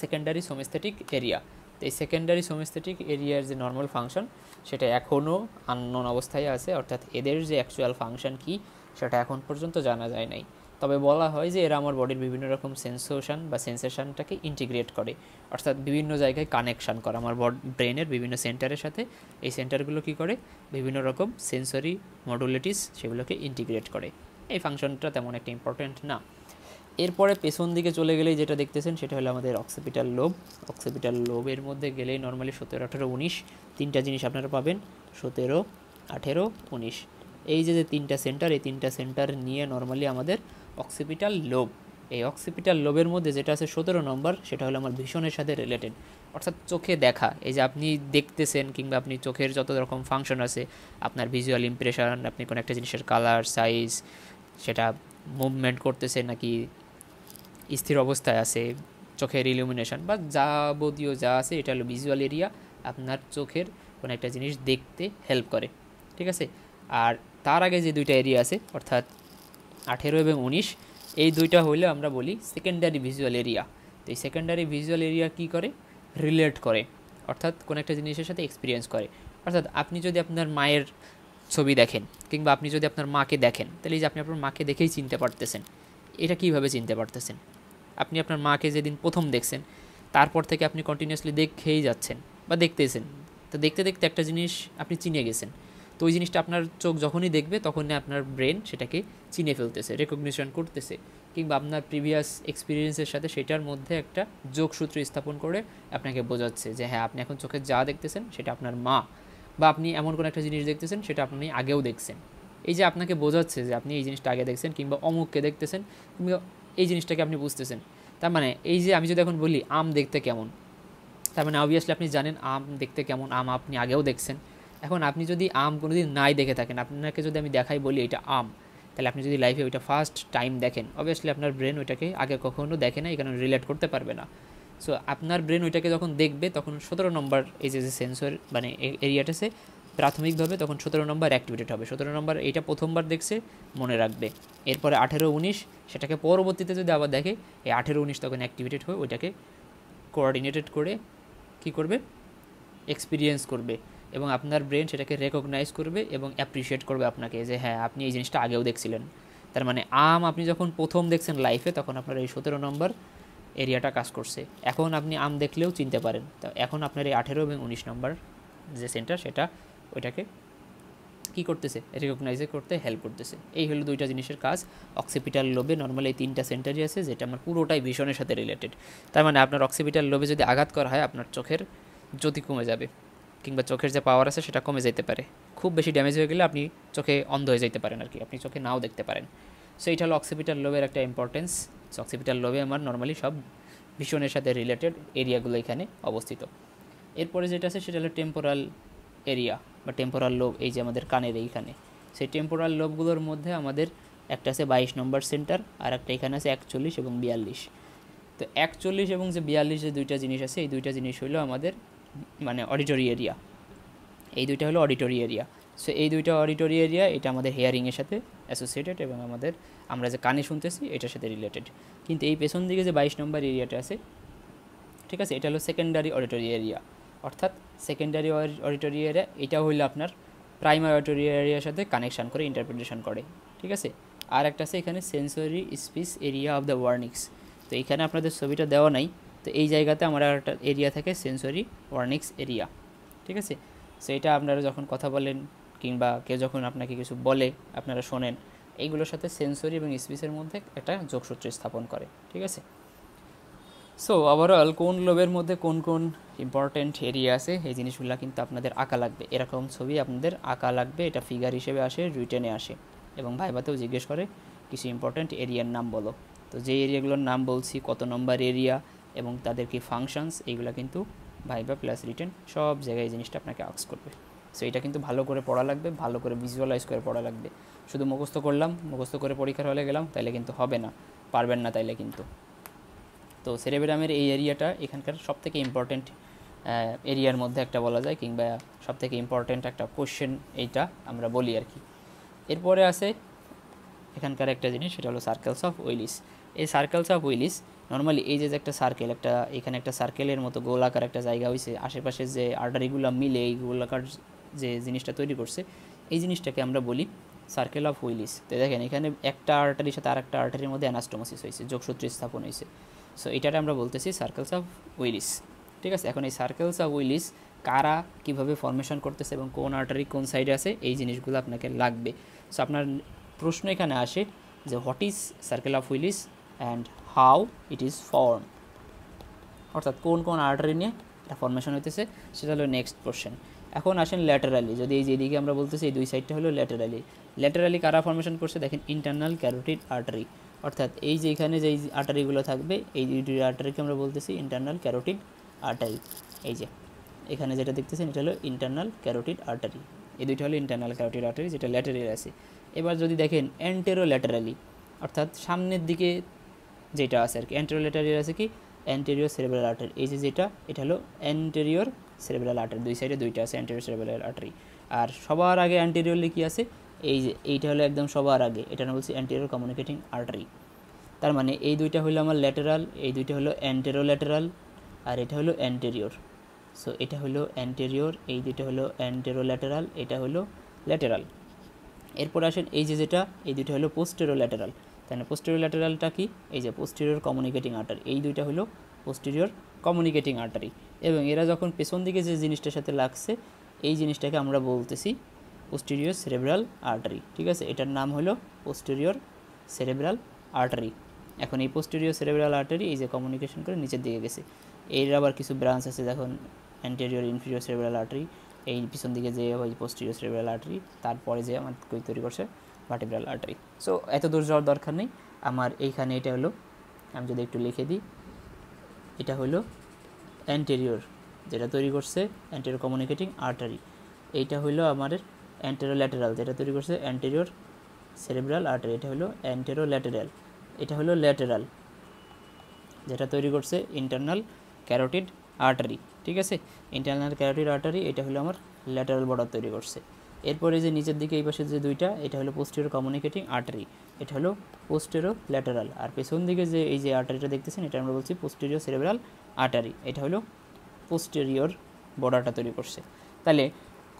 সেকেন্ডারি সোমিস্থেটিক এরিয়া তো এই সেকেন্ডারি সোমেস্থেটিক এরিয়ার যে নর্মাল ফাংশন সেটা এখনও আননোন অবস্থায় আছে অর্থাৎ এদের যে অ্যাকচুয়াল ফাংশন কি সেটা এখন পর্যন্ত জানা যায় নাই তবে বলা হয় যে এরা আমার বডির বিভিন্ন রকম সেন্সেশন বা সেন্সেশনটাকে ইন্টিগ্রেট করে অর্থাৎ বিভিন্ন জায়গায় কানেকশান করে আমার ব্রেনের বিভিন্ন সেন্টারের সাথে এই সেন্টারগুলো কি করে বিভিন্ন রকম সেন্সরি মডুলেটিস সেগুলোকে ইন্টিগ্রেট করে এই ফাংশনটা তেমন একটা ইম্পর্ট্যান্ট না এরপরে পেছন দিকে চলে গেলেই যেটা দেখতেছেন সেটা হলো আমাদের অক্সিপিটাল লোব অক্সিপিটাল লোবের মধ্যে গেলেই নর্মালি সতেরো আঠেরো উনিশ তিনটা জিনিস আপনারা পাবেন সতেরো আঠেরো উনিশ এই যে যে তিনটা সেন্টার এই তিনটা সেন্টার নিয়ে নর্মালি আমাদের অক্সিপিটাল লোব এই অক্সিপিটাল লোবের মধ্যে যেটা আছে সতেরো নম্বর সেটা হলো আমার ভীষণের সাথে রিলেটেড অর্থাৎ চোখে দেখা এই যে আপনি দেখতেছেন কিংবা আপনি চোখের যত রকম ফাংশন আছে আপনার ভিজুয়াল ইমপ্রেশন আপনি কোনো একটা জিনিসের কালার সাইজ সেটা মুভমেন্ট করতেছে নাকি স্থির অবস্থায় আছে চোখের ইলুমিনেশন বা যাবতীয় যা আছে এটা হলো ভিজুয়াল এরিয়া আপনার চোখের কোনো একটা জিনিস দেখতে হেল্প করে ঠিক আছে আর তার আগে যে দুইটা এরিয়া আছে অর্থাৎ আঠেরো এবং উনিশ এই দুইটা হইলে আমরা বলি সেকেন্ডারি ভিজুয়াল এরিয়া তো এই সেকেন্ডারি ভিজুয়াল এরিয়া কি করে রিলেট করে অর্থাৎ কোনো একটা জিনিসের সাথে এক্সপিরিয়েন্স করে অর্থাৎ আপনি যদি আপনার মায়ের ছবি দেখেন কিংবা আপনি যদি আপনার মাকে দেখেন তাহলে এই যে আপনি আপনার মাকে দেখেই চিনতে পারতেছেন এটা কীভাবে চিনতে পারতেছেন আপনি আপনার মাকে যেদিন প্রথম দেখছেন তারপর থেকে আপনি কন্টিনিউয়াসলি দেখেই যাচ্ছেন বা দেখতেছেন তো দেখতে দেখতে একটা জিনিস আপনি চিনে গেছেন তো ওই জিনিসটা আপনার চোখ যখনই দেখবে তখনই আপনার ব্রেন সেটাকে চিনে ফেলতেছে রেকগনিশন করতেছে কিংবা আপনার প্রিভিয়াস এক্সপিরিয়েন্সের সাথে সেটার মধ্যে একটা যোগসূত্র স্থাপন করে আপনাকে বোঝাচ্ছে যে হ্যাঁ আপনি এখন চোখে যা দেখতেছেন সেটা আপনার মা বা আপনি এমন কোনো একটা জিনিস দেখতেছেন সেটা আপনি আগেও দেখছেন এই যে আপনাকে বোঝাচ্ছে যে আপনি এই জিনিসটা আগে দেখছেন কিংবা অমুককে দেখতেছেন কিংবা এই জিনিসটাকে আপনি বুঝতেছেন তার মানে এই যে আমি যদি এখন বলি আম দেখতে কেমন তার মানে অবভিয়াসলি আপনি জানেন আম দেখতে কেমন আম আপনি আগেও দেখছেন এখন আপনি যদি আম কোনোদিন নাই দেখে থাকেন আপনাকে যদি আমি দেখাই বলি এটা আম তাহলে আপনি যদি লাইফে ওইটা ফার্স্ট টাইম দেখেন অবভিয়াসলি আপনার ব্রেন ওইটাকে আগে কখনও দেখে না এখানে রিলেট করতে পারবে না সো আপনার ব্রেন ওইটাকে যখন দেখবে তখন সতেরো নম্বর এই যে সেন্সর মানে এরিয়াটাতে প্রাথমিকভাবে তখন সতেরো নম্বর অ্যাক্টিভেটেড হবে সতেরো নম্বর এটা প্রথমবার দেখছে মনে রাখবে এরপরে আঠেরো উনিশ সেটাকে পরবর্তীতে যদি আবার দেখে এই আঠেরো উনিশ তখন অ্যাক্টিভেটেড হয়ে ওইটাকে কোঅর্ডিনেটেড করে কি করবে এক্সপিরিয়েন্স করবে এবং আপনার ব্রেন সেটাকে রেকগনাইজ করবে এবং অ্যাপ্রিসিয়েট করবে আপনাকে যে হ্যাঁ আপনি এই জিনিসটা আগেও দেখছিলেন তার মানে আম আপনি যখন প্রথম দেখছেন লাইফে তখন আপনার এই সতেরো নম্বর এরিয়াটা কাজ করছে এখন আপনি আম দেখলেও চিনতে পারেন তো এখন আপনার এই আঠেরো এবং উনিশ নম্বর যে সেন্টার সেটা ওইটাকে কী করতেছে রেকগনাইজ করতে হেল্প করতেছে এই হলো দুইটা জিনিসের কাজ অক্সিপিটাল লোবে নর্মালি এই তিনটা সেন্টারই আছে যেটা আমার পুরোটাই ভিশনের সাথে রিলেটেড তার মানে আপনার অক্সিপিটাল লোবে যদি আঘাত করা হয় আপনার চোখের জ্যোতি কমে যাবে কিংবা চোখের যে পাওয়ার আছে সেটা কমে যেতে পারে খুব বেশি ড্যামেজ হয়ে গেলে আপনি চোখে অন্ধ হয়ে যেতে পারেন আর কি আপনি চোখে নাও দেখতে পারেন সো এইটা হলো অক্সিপিটাল লোবের একটা ইম্পর্টেন্স অক্সিপিটাল লোবে আমার নর্মালি সব ভিশনের সাথে রিলেটেড এরিয়াগুলো এখানে অবস্থিত এরপরে যেটা আছে সেটা হলো টেম্পোরাল এরিয়া বা টেম্পোরাল লোভ এই যে আমাদের কানের এইখানে সেই টেম্পোরাল লোভগুলোর মধ্যে আমাদের একটা আছে বাইশ নম্বর সেন্টার আর একটা এখানে আছে একচল্লিশ এবং বিয়াল্লিশ তো একচল্লিশ এবং যে বিয়াল্লিশ যে দুইটা জিনিস আছে এই দুইটা জিনিস হলো আমাদের মানে অডিটরি এরিয়া এই দুইটা হলো অডিটরি এরিয়া সো এই দুইটা অডিটোরি এরিয়া এটা আমাদের হেয়ারিংয়ের সাথে অ্যাসোসিয়েটেড এবং আমাদের আমরা যে কানে শুনতেছি এটার সাথে রিলেটেড কিন্তু এই পেছন দিকে যে বাইশ নম্বর এরিয়াটা আছে ঠিক আছে এটা হলো সেকেন্ডারি অডিটরি এরিয়া অর্থাৎ সেকেন্ডারি অডিটরি এরিয়া এটা হইলো আপনার প্রাইমারি অডিটরি এরিয়ার সাথে কানেকশান করে ইন্টারপ্রিটেশন করে ঠিক আছে আর একটা আছে এখানে sensory speech area of the Wernicke's তো এখানে আপনাদের ছবিটা দেওয়া নাই তো এই জায়গাতে আমার একটা এরিয়া থাকে সেন্সরি ওয়ার্নিক্স এরিয়া ঠিক আছে সো এটা আপনারা যখন কথা বলেন কিংবা কেউ যখন আপনাকে কিছু বলে আপনারা শোনেন এইগুলোর সাথে সেন্সরি এবং স্পিসের মধ্যে একটা যোগসূত্র স্থাপন করে ঠিক আছে সো ওভারঅল কোন লোবের মধ্যে কোন কোন ইম্পর্টেন্ট এরিয়া আছে এই জিনিসগুলো কিন্তু আপনাদের আঁকা লাগবে এরকম ছবি আপনাদের আঁকা লাগবে এটা ফিগার হিসেবে আসে রিটেনে আসে এবং ভাইবাতেও জিজ্ঞেস করে কিছু ইম্পর্টেন্ট এরিয়ার নাম বলো তো যে এরিয়াগুলোর নাম বলছি কত নম্বর এরিয়া এবং তাদের কি ফাংশানস এইগুলো কিন্তু ভাইবা প্লাস রিটেন সব জায়গায় এই জিনিসটা আপনাকে আক্স করবে সো এটা কিন্তু ভালো করে পড়া লাগবে ভালো করে ভিজুয়ালাইজ করে পড়া লাগবে শুধু মুখস্থ করলাম মুখস্থ করে পরীক্ষার হলে গেলাম তাইলে কিন্তু হবে না পারবেন না তাইলে কিন্তু তো সেরেবেরামের এই এরিয়াটা এখানকার সব থেকে ইম্পর্টেন্ট এরিয়ার মধ্যে একটা বলা যায় কিংবা সব থেকে ইম্পর্টেন্ট একটা কোশ্চেন এইটা আমরা বলি আর কি এরপরে আছে এখানকার একটা জিনিস সেটা হলো সার্কেলস অফ উইলিস এই সার্কেলস অফ উইলিস নর্মালি এই যে একটা সার্কেল একটা এখানে একটা সার্কেলের মতো গোলাকার একটা জায়গা হয়েছে আশেপাশে যে আর্ডারিগুলো মিলে এই গোলাকার যে জিনিসটা তৈরি করছে এই জিনিসটাকে আমরা বলি সার্কেল অফ উইলিস তো দেখেন এখানে একটা আর্টারির সাথে আরেকটা আর্টারির মধ্যে অ্যানাস্টোমোসিস হয়েছে যোগসূত্র স্থাপন হয়েছে সো এটাটা আমরা বলতেছি সার্কেলস অফ উইলিস ঠিক আছে এখন এই সার্কেলস অফ উইলিস কারা কীভাবে ফর্মেশন করতেছে এবং কোন আর্টারি কোন সাইডে আছে এই জিনিসগুলো আপনাকে লাগবে সো আপনার প্রশ্ন এখানে আসে যে what is circle of Willis and how it is form অর্থাৎ কোন কোন আর্টারি নিয়ে এটা ফর্মেশন হইতেছে সেটা হলো নেক্সট কোশ্চেন এখন আসেন ল্যাটারালি যদি এই যেদিকে আমরা বলতেছি এই দুই সাইডটা হলো ল্যাটারালি ল্যাটারালি কারা ফর্মেশন করছে দেখেন ইন্টারনাল ক্যারোটিড আর্টারি অর্থাৎ এই যে এখানে যে আর্টারিগুলো থাকবে এই দুইটি আর্টারিকে আমরা বলতেছি ইন্টারনাল ক্যারোটিড আর্টারি এই যে এখানে যেটা দেখতেছেন এটা হলো ইন্টারনাল ক্যারোটিড আর্টারি এই দুইটা হলো ইন্টারনাল ক্যারোটিড আর্টারি যেটা ল্যাটারেল আছে এবার যদি দেখেন অ্যান্টেরো ল্যাটারালি অর্থাৎ সামনের দিকে যেটা আছে আর কি অ্যান্টেরো ল্যাটারাল আছে কি অ্যান্টেরিয়র সেরেব্রাল আর্টারি এই যে যেটা এটা হলো অ্যান্টেরিয়র সেরেবেলার আর্টারি দুই সাইডে দুইটা আছে অ্যান্টেরিয়র সেরেবেলার আর্টারি আর সবার আগে অ্যান্টেরিয়রলি কী আছে এই যে এইটা হলো একদম সবার আগে এটা বলছি অ্যান্টেরিয়র কমিউনিকেটিং আর্টারি তার মানে এই দুইটা হলো আমার ল্যাটারাল এই দুইটা হলো অ্যান্টেরো ল্যাটারাল আর এটা হলো অ্যান্টেরিয়র সো এটা হলো অ্যান্টেরিয়র এই দুটো হলো অ্যান্টেরোল্যাটারাল এটা হলো ল্যাটেরাল এরপর আসেন এই যে যেটা এই দুটো হলো পোস্টেরোল্যাটেরাল তাহলে পোস্টেরিওল্যাটেরালটা কি এই যে পোস্টেরিয়র কমিউনিকেটিং আর্টারি এই দুইটা হলো পোস্টেরিয়র কমিউনিকেটিং আর্টারি এবং এরা যখন পেছন দিকে যে জিনিসটার সাথে লাগছে এই জিনিসটাকে আমরা বলতেছি পোস্টেরিয়র সেরেব্রাল আর্টারি ঠিক আছে এটার নাম হলো পোস্টেরিয়র সেরেব্রাল আর্টারি এখন এই পোস্টেরিয়র সেরেব্রাল আর্টারি এই যে কমিউনিকেশন করে নিচের দিকে গেছে এর আবার কিছু ব্রাঞ্চ আছে দেখুন অ্যান্টেরিয়র ইনফিরিয়র সেরেব্রাল আর্টারি এই পিছন দিকে যে হয় পোস্টিরিয়র সেরেব্রাল আর্টারি তারপরে যে আমার তৈরি করছে ভার্টিব্রাল আর্টারি সো এত দূর যাওয়ার দরকার নেই আমার এইখানে এটা হলো আমি যদি একটু লিখে দিই এটা হলো অ্যান্টেরিয়র যেটা তৈরি করছে অ্যান্টেরিয়র কমিউনিকেটিং আর্টারি এইটা হলো আমাদের অ্যান্টেরো ল্যাটেরাল যেটা তৈরি করছে অ্যান্টেরিয়র সেরেব্রাল আর্টারি এটা হলো অ্যান্টেরো ল্যাটেরাল এটা হলো ল্যাটেরাল যেটা তৈরি করছে ইন্টারনাল ক্যারোটিড আর্টারি ঠিক আছে ইন্টারনাল ক্যারোটিড আর্টারি এটা হলো আমার ল্যাটারাল বর্ডার তৈরি করছে এরপরে যে নিচের দিকে এই পাশে যে দুইটা এটা হলো পোস্টেরো কমিউনিকেটিং আর্টারি এটা হলো পোস্টেরো ল্যাটারাল আর পেছন দিকে যে এই যে আর্টারিটা দেখতেছেন এটা আমরা বলছি পোস্টেরিও সেরেব্রাল আর্টারি এটা হলো পোস্টেরিয়র বর্ডারটা তৈরি করছে তাহলে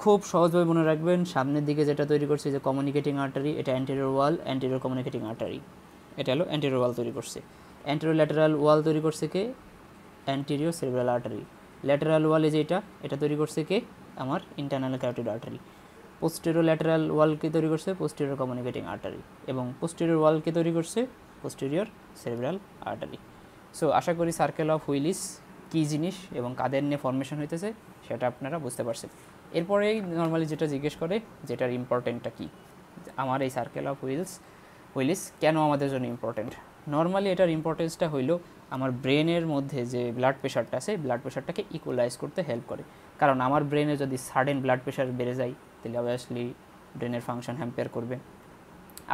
খুব সহজভাবে মনে রাখবেন সামনের দিকে যেটা তৈরি করছে যে কমিউনিকেটিং আর্টারি এটা anterior wall anterior communicating artery এটা হলো অ্যান্টেরিয়র ওয়াল তৈরি করছে অ্যান্টেরো ল্যাটারাল ওয়াল তৈরি করছে কে অ্যান্টেরিও সেরিব্রাল আর্টারি ল্যাটারাল ওয়ালে যেটা এটা তৈরি করছে কে আমার internal carotid artery postero lateral ওয়ালকে তৈরি করছে পোস্টেরিয়র কমিউনিকেটিং আর্টারি এবং পোস্টেরিয়র ওয়ালকে তৈরি করছে পোস্টেরিয়র সেরিব্রাল আর্টারি সো আশা করি সার্কেল অফ হুইলিস কী জিনিস এবং কাদের নিয়ে ফর্মেশন হইতেছে সেটা আপনারা বুঝতে পারছেন এরপরেই নর্মালি যেটা জিজ্ঞেস করে যেটার ইম্পর্টেন্টটা কী আমার এই সার্কেল অফ হুইলস হুইলিস কেন আমাদের জন্য ইম্পর্টেন্ট নর্মালি এটার ইম্পর্টেন্সটা হইল আমার ব্রেনের মধ্যে যে ব্লাড প্রেশারটা আছে ব্লাড প্রেশারটাকে ইকুয়ালাইজ করতে হেল্প করে কারণ আমার ব্রেনে যদি সাডেন ব্লাড প্রেশার বেড়ে যায় তাহলে অবভিয়াসলি ব্রেনের ফাংশন হ্যাম্পেয়ার করবে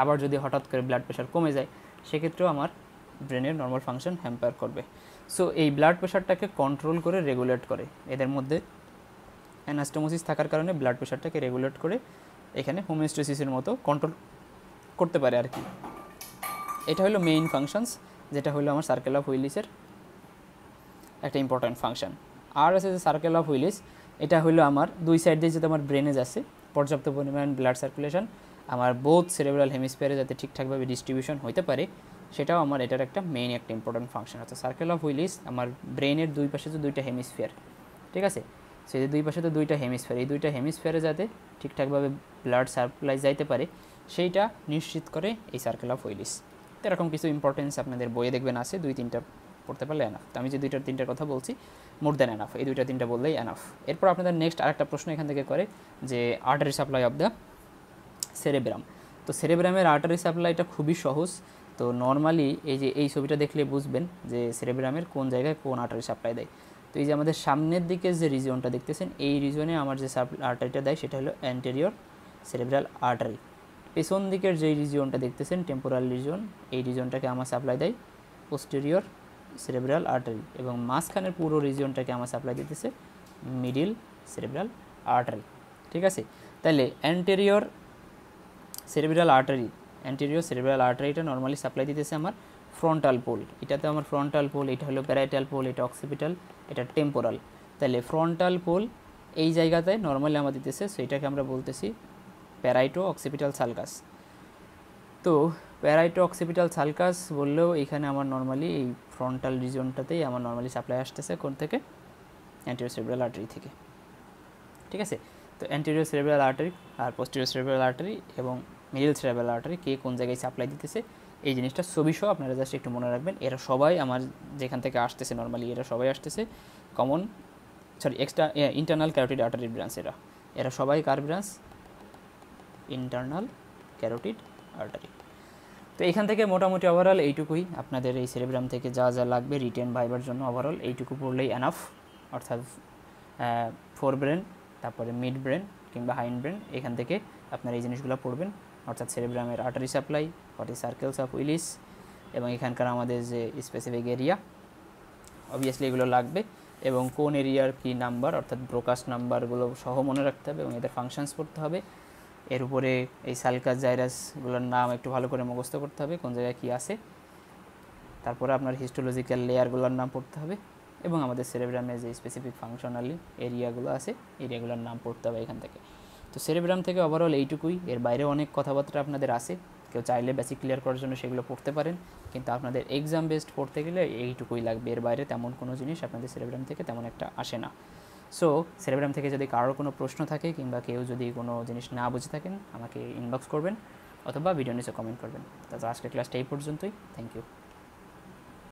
আবার যদি হঠাৎ করে ব্লাড প্রেশার কমে যায় সেক্ষেত্রেও আমার ব্রেনের নর্মাল ফাংশন হ্যাম্পেয়ার করবে সো এই ব্লাড প্রেশারটাকে কন্ট্রোল করে রেগুলেট করে এদের মধ্যে অ্যানাস্টোমোসিস থাকার কারণে ব্লাড প্রেশারটাকে রেগুলেট করে এখানে হোমিওস্টেসিসের মতো কন্ট্রোল করতে পারে আর কি এটা হলো মেইন ফাংশনস যেটা হলো আমার সার্কেল অফ হুইলিসের একটা ইম্পর্ট্যান্ট ফাংশন আর আছে যে সার্কেল অফ হুইলিস এটা হলো আমার দুই সাইড দিয়ে যাতে আমার ব্রেনে যাচ্ছে পর্যাপ্ত পরিমাণ ব্লাড সার্কুলেশন আমার বোথ সেরেব্রাল হেমিস্পিয়ারে যাতে ঠিকঠাকভাবে ডিস্ট্রিবিউশন হতে পারে সেটাও আমার এটার একটা মেইন একটা ইম্পর্ট্যান্ট ফাংশন আছে সার্কেল অফ হুইলিস আমার ব্রেনের দুই পাশে তো দুইটা হেমিস্ফিয়ার ঠিক আছে সেই যে দুই পাশে তো দুইটা হেমিস্ফিয়ার এই দুইটা হেমিস্ফিয়ারে যাতে ঠিকঠাকভাবে ব্লাড সাপ্লাই যাইতে পারে সেইটা নিশ্চিত করে এই সার্কেল অফ হুইলিস এরকম কিছু ইম্পর্টেন্স আপনাদের বইয়ে দেখবেন আছে দুই তিনটা পড়তে পারলে এনাফ আমি যে দুইটা তিনটার কথা বলছি মোর দ্যান এনাফ এই দুইটা তিনটা বললেই এনাফ এরপর আপনাদের নেক্সট আরেকটা প্রশ্ন এখান থেকে করে যে artery supply of the cerebrum তো সেরেব্রামের আর্টারি সাপ্লাইটা খুবই সহজ তো নর্মালি এই যে এই ছবিটা দেখলে বুঝবেন যে সেরেব্রামের কোন জায়গায় কোন আর্টারি সাপ্লাই দেয় তো এই যে আমাদের সামনের দিকে যে রিজনটা দেখতেছেন এই রিজনে আমার যে সাপ আর্টারিটা দেয় সেটা হলো অ্যান্টেরিয়র সেরেব্রাল আর্টারি পেছন দিকের যেই রিজিয়নটা দেখতেছেন টেম্পোরাল রিজিয়ন এই রিজিয়নটাকে আমার সাপ্লাই দেয় পোস্টেরিয়র সেরেব্রাল আর্টারি এবং মাঝখানের পুরো রিজিয়নটাকে আমার সাপ্লাই দিতেছে মিডিল সেরেব্রাল আর্টারি ঠিক আছে তাহলে anterior cerebral artery anterior cerebral আর্টারিটা নর্মালি সাপ্লাই দিতেছে আমার ফ্রন্টাল পোল এটাতে আমার ফ্রন্টাল পোল এটা হলো প্যারাইটাল পোল এটা অক্সিপিটাল এটা টেম্পোরাল তাহলে ফ্রন্টাল পোল এই জায়গাতে নর্মালি আমার দিতেছে সেটাকে আমরা বলতেছি প্যারাইটো অক্সিপিটাল সালকাস তো প্যারাইটো অক্সিপিটাল সালকাস বললেও এখানে আমার নর্মালি এই ফ্রন্টাল রিজনটাতেই আমার নর্মালি সাপ্লাই আসতেছে কোন থেকে অ্যান্টিরিয়র সেরিব্রাল আর্টারি থেকে ঠিক আছে তো অ্যান্টিরিয়র সেরিব্রাল আর্টারি আর পোস্টেরিয়র সেরিব্রাল আর্টারি এবং মিডিল সেরিব্রাল আর্টারি কে কোন জায়গায় সাপ্লাই দিতেছে এই জিনিসটা ছবি সহ আপনারা জাস্ট একটু মনে রাখবেন এরা সবাই আমার যেখান থেকে আসতেছে নর্মালি এরা সবাই আসতেছে common sorry extra internal carotid আর্টারির ব্রাঞ্চ এরা এরা সবাই কার ব্রাঞ্চ ইন্টারনাল ক্যারোটিড আর্টারি তো এখান থেকে মোটামুটি ওভারঅল এইটুকুই আপনাদের এই সেরেব্রাম থেকে যা যা লাগবে রিটেন ভাইবার জন্য ওভারঅল এইটুকু পড়লেই অ্যানাফ অর্থাৎ ফোর ব্রেন তারপরে মিড ব্রেন কিংবা হাইন ব্রেন এখান থেকে আপনারা এই জিনিসগুলো পড়বেন অর্থাৎ সেরেব্রামের artery supply for the circles of Willis এবং এখানকার আমাদের যে স্পেসিফিক এরিয়া অবভিয়াসলি এগুলো লাগবে এবং কোন এরিয়ার কি নাম্বার অর্থাৎ ব্রোকাস্ট নাম্বারগুলো সহ মনে রাখতে হবে এবং এদের ফাংশানস পড়তে হবে এর উপরে এই সালকাস জাইরাসগুলোর নাম একটু ভালো করে মুখস্থ করতে হবে কোন জায়গায় কী আছে তারপরে আপনার হিস্টোলজিক্যাল লেয়ারগুলোর নাম পড়তে হবে এবং আমাদের সেরেব্রামে যে স্পেসিফিক ফাংশনালি এরিয়াগুলো আছে এরিয়াগুলোর নাম পড়তে হবে এখান থেকে তো সেরেব্রাম থেকে ওভারঅল এইটুকুই এর বাইরে অনেক কথাবার্তা আপনাদের আছে কেউ চাইলে বেসিক ক্লিয়ার করার জন্য সেগুলো পড়তে পারেন কিন্তু আপনাদের এক্সাম বেসড পড়তে গেলে এইটুকুই লাগবে এর বাইরে তেমন কোনো জিনিস আপনাদের সেরেব্রাম থেকে তেমন একটা আসে না সো সেরেবেরাম থেকে যদি কারোর কোনো প্রশ্ন থাকে কিংবা কেউ যদি কোনো জিনিস না বুঝে থাকেন আমাকে ইনবক্স করবেন অথবা ভিডিও নিচে কমেন্ট করবেন তাছাড়া আজকের ক্লাসটা এই পর্যন্তই থ্যাংক ইউ